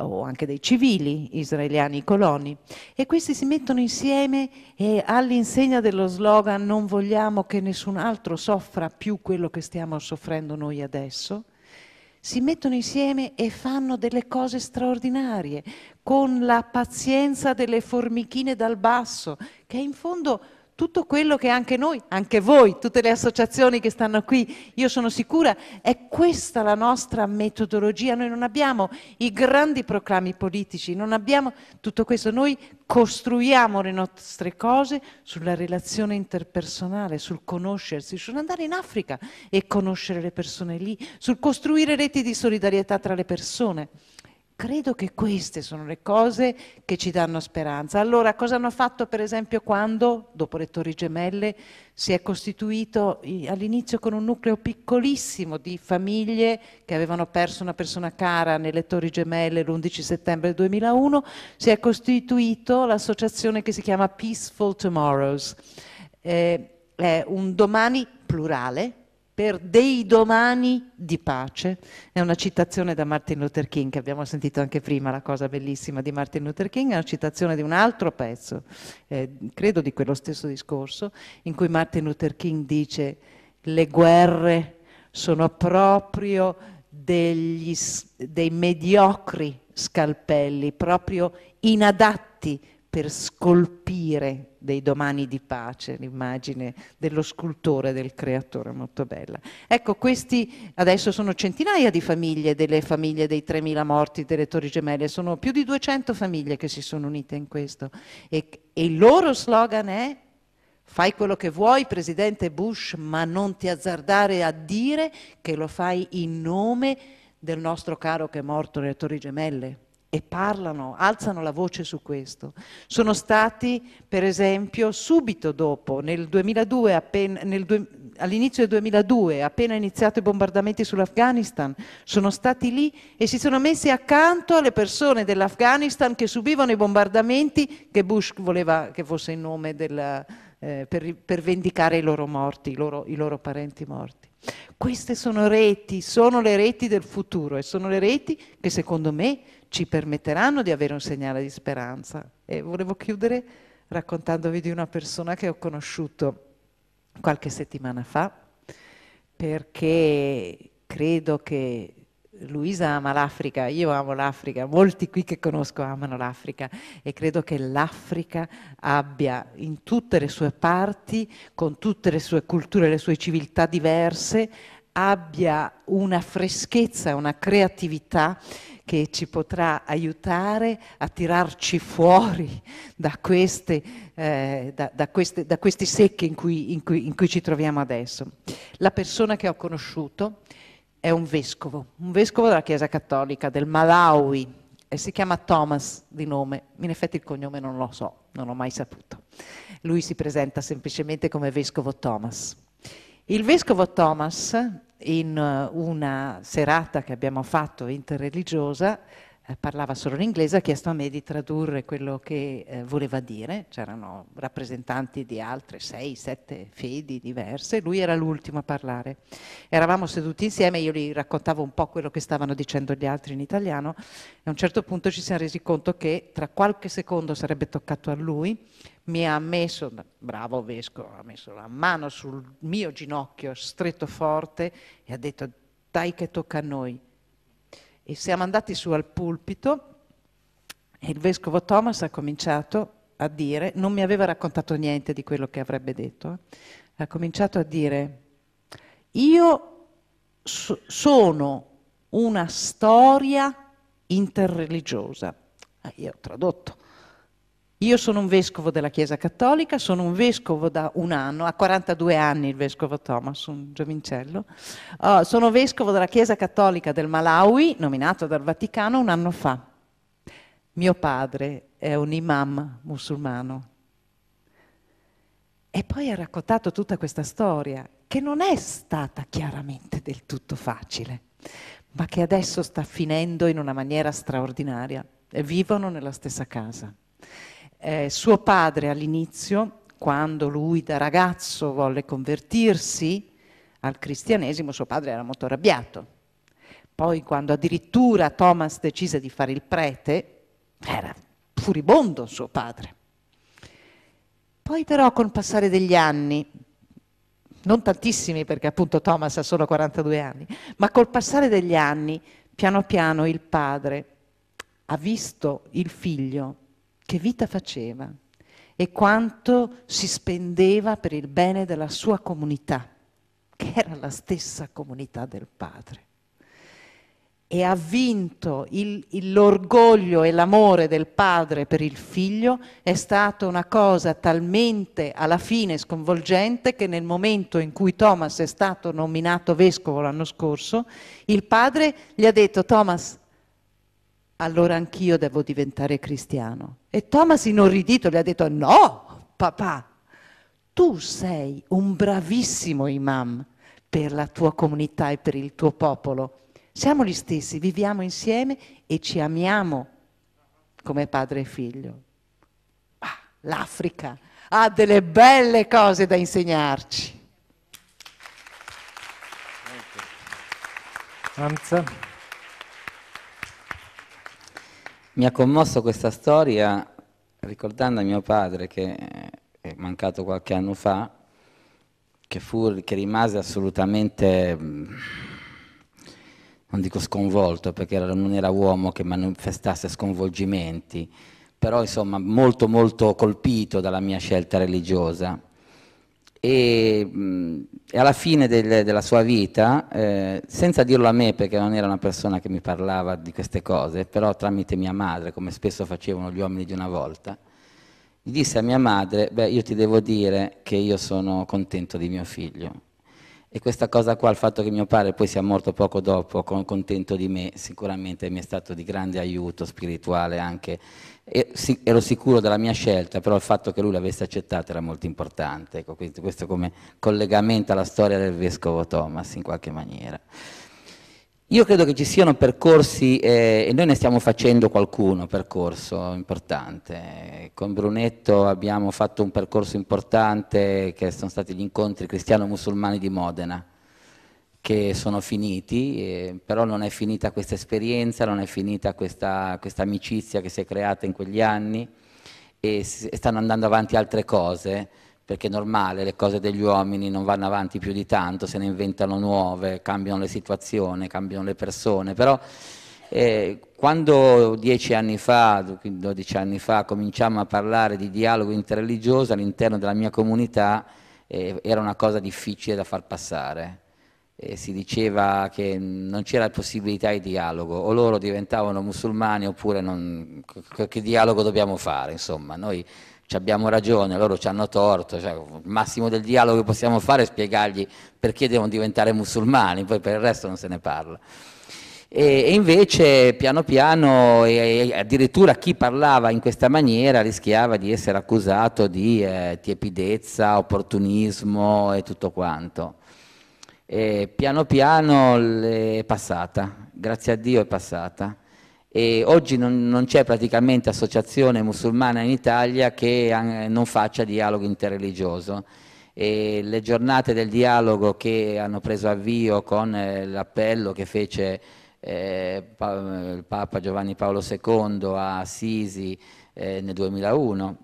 C: o anche dei civili israeliani coloni e questi si mettono insieme all'insegna dello slogan non vogliamo che nessun altro soffra più quello che stiamo soffrendo noi adesso si mettono insieme e fanno delle cose straordinarie con la pazienza delle formichine dal basso che in fondo tutto quello che anche noi, anche voi, tutte le associazioni che stanno qui, io sono sicura, è questa la nostra metodologia. Noi non abbiamo i grandi proclami politici, non abbiamo tutto questo. Noi costruiamo le nostre cose sulla relazione interpersonale, sul conoscersi, sull'andare in Africa e conoscere le persone lì, sul costruire reti di solidarietà tra le persone. Credo che queste sono le cose che ci danno speranza. Allora, cosa hanno fatto per esempio quando, dopo le Torri Gemelle, si è costituito all'inizio con un nucleo piccolissimo di famiglie che avevano perso una persona cara nelle Torri Gemelle l'11 settembre 2001, si è costituito l'associazione che si chiama Peaceful Tomorrows. Eh, è un domani plurale, per dei domani di pace. È una citazione da Martin Luther King, che abbiamo sentito anche prima, la cosa bellissima di Martin Luther King, è una citazione di un altro pezzo, eh, credo di quello stesso discorso, in cui Martin Luther King dice le guerre sono proprio degli, dei mediocri scalpelli, proprio inadatti per scolpire dei domani di pace, l'immagine dello scultore, del creatore, molto bella. Ecco, questi adesso sono centinaia di famiglie, delle famiglie dei 3.000 morti delle Torri Gemelle, sono più di 200 famiglie che si sono unite in questo e, e il loro slogan è Fai quello che vuoi, Presidente Bush, ma non ti azzardare a dire che lo fai in nome del nostro caro che è morto nelle Torri Gemelle e parlano, alzano la voce su questo. Sono stati, per esempio, subito dopo, nel 2002, appena, nel due, all'inizio del 2002, appena iniziato i bombardamenti sull'Afghanistan, sono stati lì e si sono messi accanto alle persone dell'Afghanistan che subivano i bombardamenti che Bush voleva che fosse in nome della, eh, per, per, vendicare i loro morti, i loro, i loro parenti morti. Queste sono reti, sono le reti del futuro e sono le reti che secondo me ci permetteranno di avere un segnale di speranza. E volevo chiudere raccontandovi di una persona che ho conosciuto qualche settimana fa, perché credo che Luisa ama l'Africa, io amo l'Africa, molti qui che conosco amano l'Africa e credo che l'Africa abbia in tutte le sue parti, con tutte le sue culture, le sue civiltà diverse, abbia una freschezza, una creatività che ci potrà aiutare a tirarci fuori da, queste, eh, da, da, queste, da questi secchi in cui, in, cui, in cui ci troviamo adesso. La persona che ho conosciuto è un vescovo, un vescovo della Chiesa Cattolica del Malawi, e si chiama Thomas di nome, in effetti il cognome non lo so, non l'ho mai saputo. Lui si presenta semplicemente come vescovo Thomas. Il vescovo Thomas in eh, una serata che abbiamo fatto interreligiosa eh, parlava solo l'inglese, ha chiesto a me di tradurre quello che eh, voleva dire, c'erano rappresentanti di altre sei, sette fedi diverse, lui era l'ultimo a parlare. Eravamo seduti insieme, io gli raccontavo un po' quello che stavano dicendo gli altri in italiano e a un certo punto ci siamo resi conto che tra qualche secondo sarebbe toccato a lui, mi ha messo, bravo vescovo, ha messo la mano sul mio ginocchio stretto forte e ha detto dai che tocca a noi e siamo andati su al pulpito e il vescovo Thomas ha cominciato a dire, non mi aveva raccontato niente di quello che avrebbe detto, eh, ha cominciato a dire, io so- sono una storia interreligiosa. Ah, io ho tradotto, io sono un vescovo della Chiesa Cattolica, sono un vescovo da un anno, ha 42 anni il vescovo Thomas, un giovincello. Uh, sono vescovo della Chiesa Cattolica del Malawi, nominato dal Vaticano un anno fa. Mio padre è un imam musulmano. E poi ha raccontato tutta questa storia, che non è stata chiaramente del tutto facile, ma che adesso sta finendo in una maniera straordinaria. E vivono nella stessa casa. Eh, suo padre all'inizio, quando lui da ragazzo volle convertirsi al cristianesimo, suo padre era molto arrabbiato. Poi quando addirittura Thomas decise di fare il prete, era furibondo suo padre. Poi però col passare degli anni, non tantissimi perché appunto Thomas ha solo 42 anni, ma col passare degli anni, piano piano il padre ha visto il figlio che vita faceva e quanto si spendeva per il bene della sua comunità, che era la stessa comunità del padre. E ha vinto il, l'orgoglio e l'amore del padre per il figlio, è stata una cosa talmente alla fine sconvolgente che nel momento in cui Thomas è stato nominato vescovo l'anno scorso, il padre gli ha detto Thomas, allora anch'io devo diventare cristiano. E Thomas inorridito le ha detto, no, papà, tu sei un bravissimo imam per la tua comunità e per il tuo popolo. Siamo gli stessi, viviamo insieme e ci amiamo come padre e figlio. Ah, L'Africa ha delle belle cose da
A: insegnarci. Grazie.
D: Mi ha commosso questa storia ricordando a mio padre che eh, è mancato qualche anno fa, che, fu, che rimase assolutamente, mm, non dico sconvolto perché era, non era uomo che manifestasse sconvolgimenti, però insomma molto molto colpito dalla mia scelta religiosa e, mh, e alla fine del, della sua vita, eh, senza dirlo a me perché non era una persona che mi parlava di queste cose, però tramite mia madre, come spesso facevano gli uomini di una volta, gli disse a mia madre, beh io ti devo dire che io sono contento di mio figlio. E questa cosa qua, il fatto che mio padre poi sia morto poco dopo, con, contento di me, sicuramente mi è stato di grande aiuto spirituale anche e, sì, ero sicuro della mia scelta, però il fatto che lui l'avesse accettata era molto importante, ecco, questo, questo come collegamento alla storia del vescovo Thomas in qualche maniera. Io credo che ci siano percorsi, eh, e noi ne stiamo facendo qualcuno, percorso importante. Con Brunetto abbiamo fatto un percorso importante che sono stati gli incontri cristiano-musulmani di Modena, che sono finiti, eh, però non è finita questa esperienza, non è finita questa, questa amicizia che si è creata in quegli anni e stanno andando avanti altre cose, perché è normale, le cose degli uomini non vanno avanti più di tanto, se ne inventano nuove, cambiano le situazioni, cambiano le persone, però eh, quando dieci anni fa, dodici anni fa, cominciamo a parlare di dialogo interreligioso all'interno della mia comunità, eh, era una cosa difficile da far passare eh, si diceva che non c'era possibilità di dialogo, o loro diventavano musulmani oppure non, che dialogo dobbiamo fare, insomma, noi ci abbiamo ragione, loro ci hanno torto, cioè, il massimo del dialogo che possiamo fare è spiegargli perché devono diventare musulmani, poi per il resto non se ne parla. E, invece piano piano, e addirittura chi parlava in questa maniera rischiava di essere accusato di eh, tiepidezza, opportunismo e tutto quanto eh, piano piano è passata, grazie a Dio è passata. E oggi non, non c'è praticamente associazione musulmana in Italia che eh, non faccia dialogo interreligioso. E le giornate del dialogo che hanno preso avvio con eh, l'appello che fece eh, eh, il Papa Giovanni Paolo II a Sisi eh, nel 2001,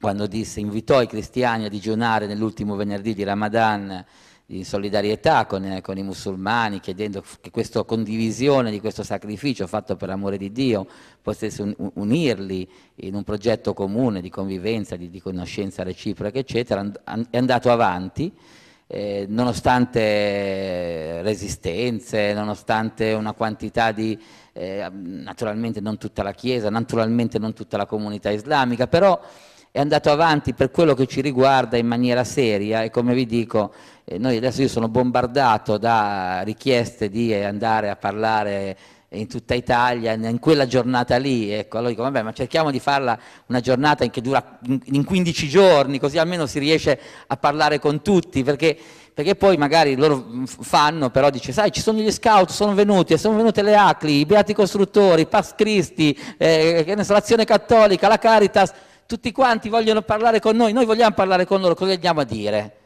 D: quando disse, invitò i cristiani a digiunare nell'ultimo venerdì di Ramadan in solidarietà con, eh, con, i musulmani, chiedendo che questa condivisione di questo sacrificio fatto per l'amore di Dio potesse un, unirli in un progetto comune di convivenza, di, di conoscenza reciproca, eccetera, è andato avanti. Eh, nonostante resistenze, nonostante una quantità di, eh, naturalmente non tutta la Chiesa, naturalmente non tutta la comunità islamica, però è andato avanti per quello che ci riguarda in maniera seria e come vi dico, eh, noi adesso io sono bombardato da richieste di andare a parlare in tutta Italia, in quella giornata lì, ecco, allora dico, vabbè, ma cerchiamo di farla una giornata che dura in 15 giorni, così almeno si riesce a parlare con tutti, perché, perché poi magari loro fanno, però dice, sai, ci sono gli scout, sono venuti, sono venute le ACLI, i Beati Costruttori, Pax Christi, eh, l'azione cattolica, la Caritas, tutti quanti vogliono parlare con noi, noi vogliamo parlare con loro, cosa andiamo a dire?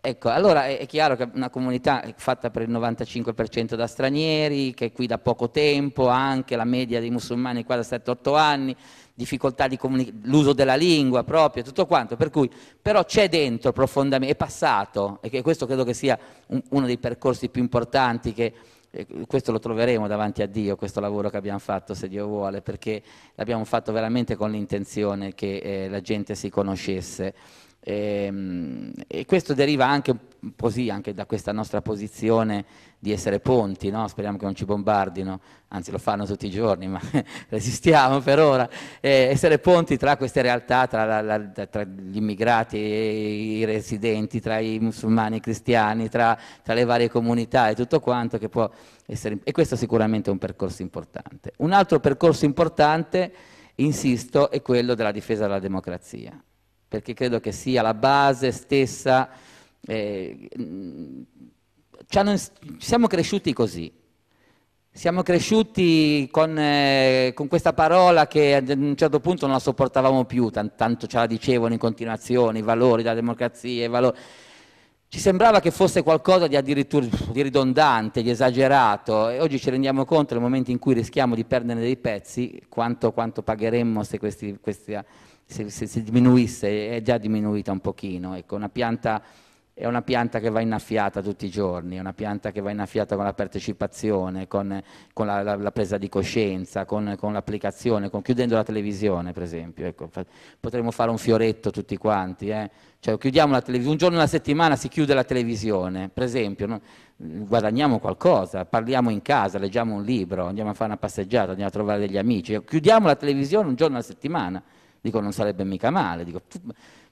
D: Ecco, allora è, chiaro che una comunità fatta per il 95% da stranieri, che è qui da poco tempo, anche la media dei musulmani è qua da 7-8 anni, difficoltà di l'uso della lingua proprio, tutto quanto, per cui però c'è dentro profondamente, è passato, e questo credo che sia un, uno dei percorsi più importanti che e questo lo troveremo davanti a Dio, questo lavoro che abbiamo fatto, se Dio vuole, perché l'abbiamo fatto veramente con l'intenzione che eh, la gente si conoscesse e, ehm, e questo deriva anche, così, anche da questa nostra posizione di essere ponti, no? speriamo che non ci bombardino, anzi lo fanno tutti i giorni, ma resistiamo per ora, e essere ponti tra queste realtà, tra, la, la, tra, gli immigrati e i residenti, tra i musulmani e i cristiani, tra, tra, le varie comunità e tutto quanto che può essere, e questo sicuramente è un percorso importante. Un altro percorso importante, insisto, è quello della difesa della democrazia perché credo che sia la base stessa. Eh, mm, hanno, siamo cresciuti così. Siamo cresciuti con, eh, con, questa parola che ad un certo punto non la sopportavamo più, tant- tanto ce la dicevano in continuazione, i valori della democrazia, i valori... Ci sembrava che fosse qualcosa di addirittura di ridondante, di esagerato e oggi ci rendiamo conto nel momento in cui rischiamo di perdere dei pezzi quanto, quanto pagheremmo se questi, questi se, se, se, diminuisse, è già diminuita un pochino, ecco, una pianta, è una pianta che va innaffiata tutti i giorni, è una pianta che va innaffiata con la partecipazione, con, con la, la, la, presa di coscienza, con, con l'applicazione, con, chiudendo la televisione per esempio, ecco, potremmo fare un fioretto tutti quanti, eh? cioè, chiudiamo la televisione, un giorno alla settimana si chiude la televisione, per esempio, no? guadagniamo qualcosa, parliamo in casa, leggiamo un libro, andiamo a fare una passeggiata, andiamo a trovare degli amici, chiudiamo la televisione un giorno alla settimana, Dico, non sarebbe mica male, dico,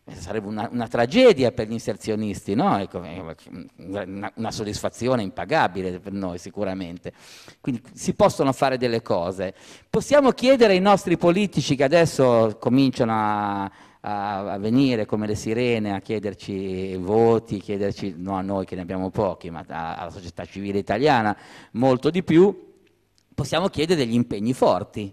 D: eh, sarebbe una, una, tragedia per gli inserzionisti, no? ecco, eh, una, una, soddisfazione impagabile per noi sicuramente. Quindi si possono fare delle cose. Possiamo chiedere ai nostri politici che adesso cominciano a, a, a venire come le sirene, a chiederci voti, chiederci, no a noi che ne abbiamo pochi, ma a, alla società civile italiana molto di più, possiamo chiedere degli impegni forti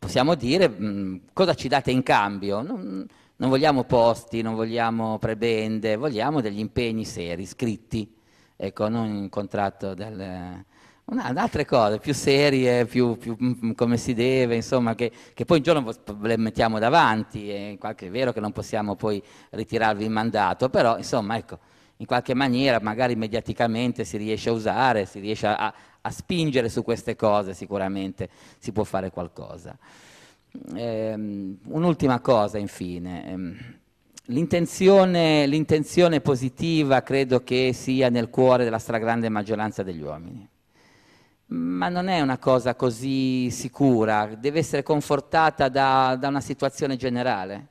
D: possiamo dire mh, mm, cosa ci date in cambio. Non, non, vogliamo posti, non vogliamo prebende, vogliamo degli impegni seri, scritti, ecco, non un contratto del... Una, altre cose più serie, più, più mm, mm, come si deve, insomma, che, che, poi un giorno le mettiamo davanti, e in qualche, è vero che non possiamo poi ritirarvi il mandato, però insomma, ecco, in qualche maniera, magari mediaticamente si riesce a usare, si riesce a, a spingere su queste cose sicuramente si può fare qualcosa. Ehm, un'ultima cosa infine. Ehm, l'intenzione, l'intenzione positiva credo che sia nel cuore della stragrande maggioranza degli uomini ma non è una cosa così sicura, deve essere confortata da, da, una situazione generale.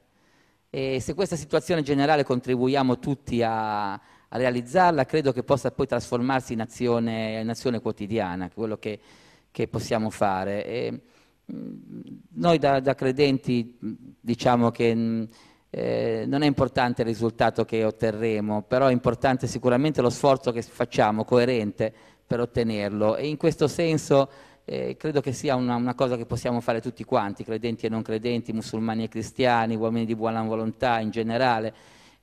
D: E se questa situazione generale contribuiamo tutti a, a realizzarla, credo che possa poi trasformarsi in azione, in azione quotidiana, quello che, che possiamo fare. E, mm, noi da, da, credenti mm, diciamo che mm, eh, non è importante il risultato che otterremo, però è importante sicuramente lo sforzo che facciamo, coerente, per ottenerlo. E in questo senso eh, credo che sia una, una, cosa che possiamo fare tutti quanti, credenti e non credenti, musulmani e cristiani, uomini di buona volontà in generale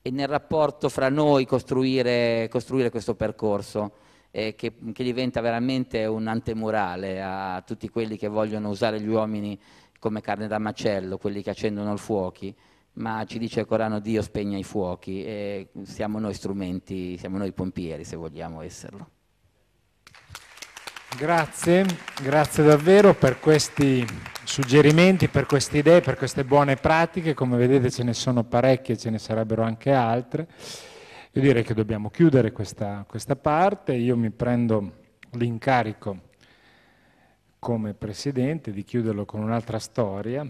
D: e nel rapporto fra noi costruire, costruire questo percorso. Eh, che, che, diventa veramente un antemurale a tutti quelli che vogliono usare gli uomini come carne da macello, quelli che accendono i fuochi, ma ci dice il Corano Dio spegna i fuochi e siamo noi strumenti, siamo noi pompieri se vogliamo esserlo.
A: Grazie, grazie davvero per questi suggerimenti, per queste idee, per queste buone pratiche. Come vedete ce ne sono parecchie, ce ne sarebbero anche altre. Io direi che dobbiamo chiudere questa, questa parte. Io mi prendo l'incarico come presidente di chiuderlo con un'altra storia.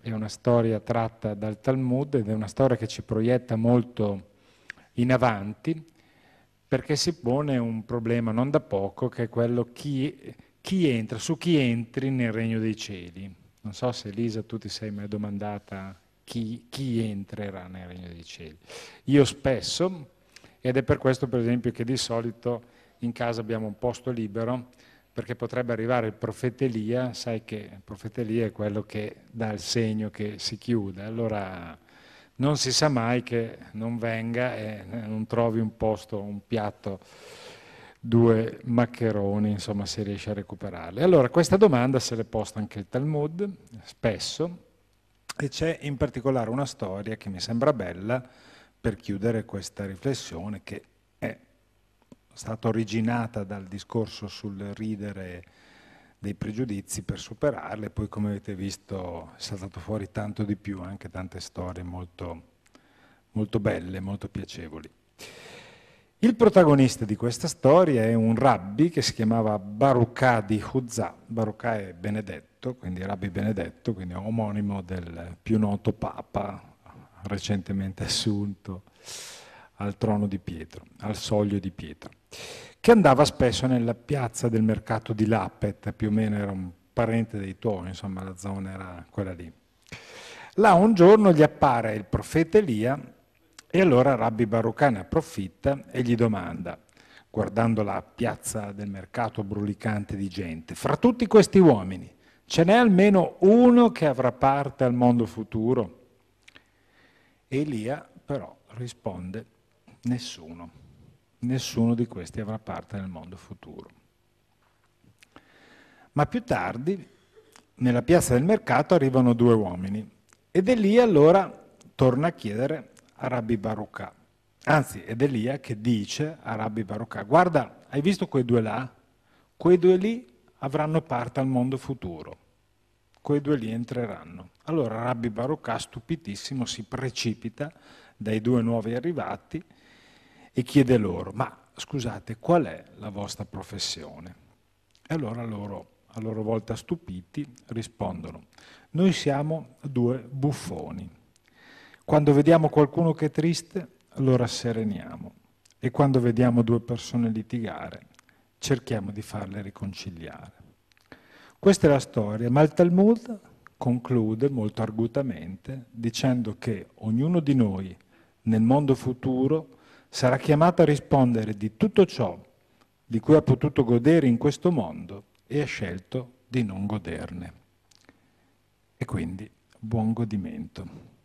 A: È una storia tratta dal Talmud ed è una storia che ci proietta molto in avanti perché si pone un problema non da poco che è quello chi, chi entra, su chi entri nel regno dei cieli. Non so se Elisa tu ti sei mai domandata chi, chi entrerà nel regno dei cieli. Io spesso, ed è per questo per esempio che di solito in casa abbiamo un posto libero, perché potrebbe arrivare il profeta Elia, sai che il profeta Elia è quello che dà il segno che si chiude, allora non si sa mai che non venga e eh, non trovi un posto, un piatto, due maccheroni, insomma se riesce a recuperarli. Allora questa domanda se l'è posta anche il Talmud spesso e c'è in particolare una storia che mi sembra bella per chiudere questa riflessione che è stata originata dal discorso sul ridere dei pregiudizi per superarle, poi come avete visto è saltato fuori tanto di più, anche tante storie molto, molto belle, molto piacevoli. Il protagonista di questa storia è un rabbi che si chiamava Barucà di Huzza, Barucà è benedetto, quindi rabbi benedetto, quindi omonimo del più noto papa recentemente assunto al trono di Pietro, al soglio di Pietro che andava spesso nella piazza del mercato di Lappet, più o meno era un parente dei tuoi, insomma la zona era quella lì. Là un giorno gli appare il profeta Elia e allora Rabbi Barucane approfitta e gli domanda, guardando la piazza del mercato brulicante di gente, fra tutti questi uomini ce n'è almeno uno che avrà parte al mondo futuro? Elia però risponde, nessuno nessuno di questi avrà parte nel mondo futuro. Ma più tardi, nella piazza del mercato, arrivano due uomini ed Elia allora torna a chiedere a Rabbi Barucca. Anzi, ed Elia eh, che dice a Rabbi Barucca, guarda, hai visto quei due là? Quei due lì avranno parte al mondo futuro. Quei due lì entreranno. Allora Rabbi Barucca, stupitissimo, si precipita dai due nuovi arrivati e chiede loro, ma scusate, qual è la vostra professione? E allora loro, a loro volta stupiti, rispondono, noi siamo due buffoni. Quando vediamo qualcuno che è triste, lo rassereniamo e quando vediamo due persone litigare, cerchiamo di farle riconciliare. Questa è la storia, ma il Talmud conclude molto argutamente dicendo che ognuno di noi nel mondo futuro sarà chiamata a rispondere di tutto ciò di cui ha potuto godere in questo mondo e ha scelto di non goderne. E quindi buon godimento.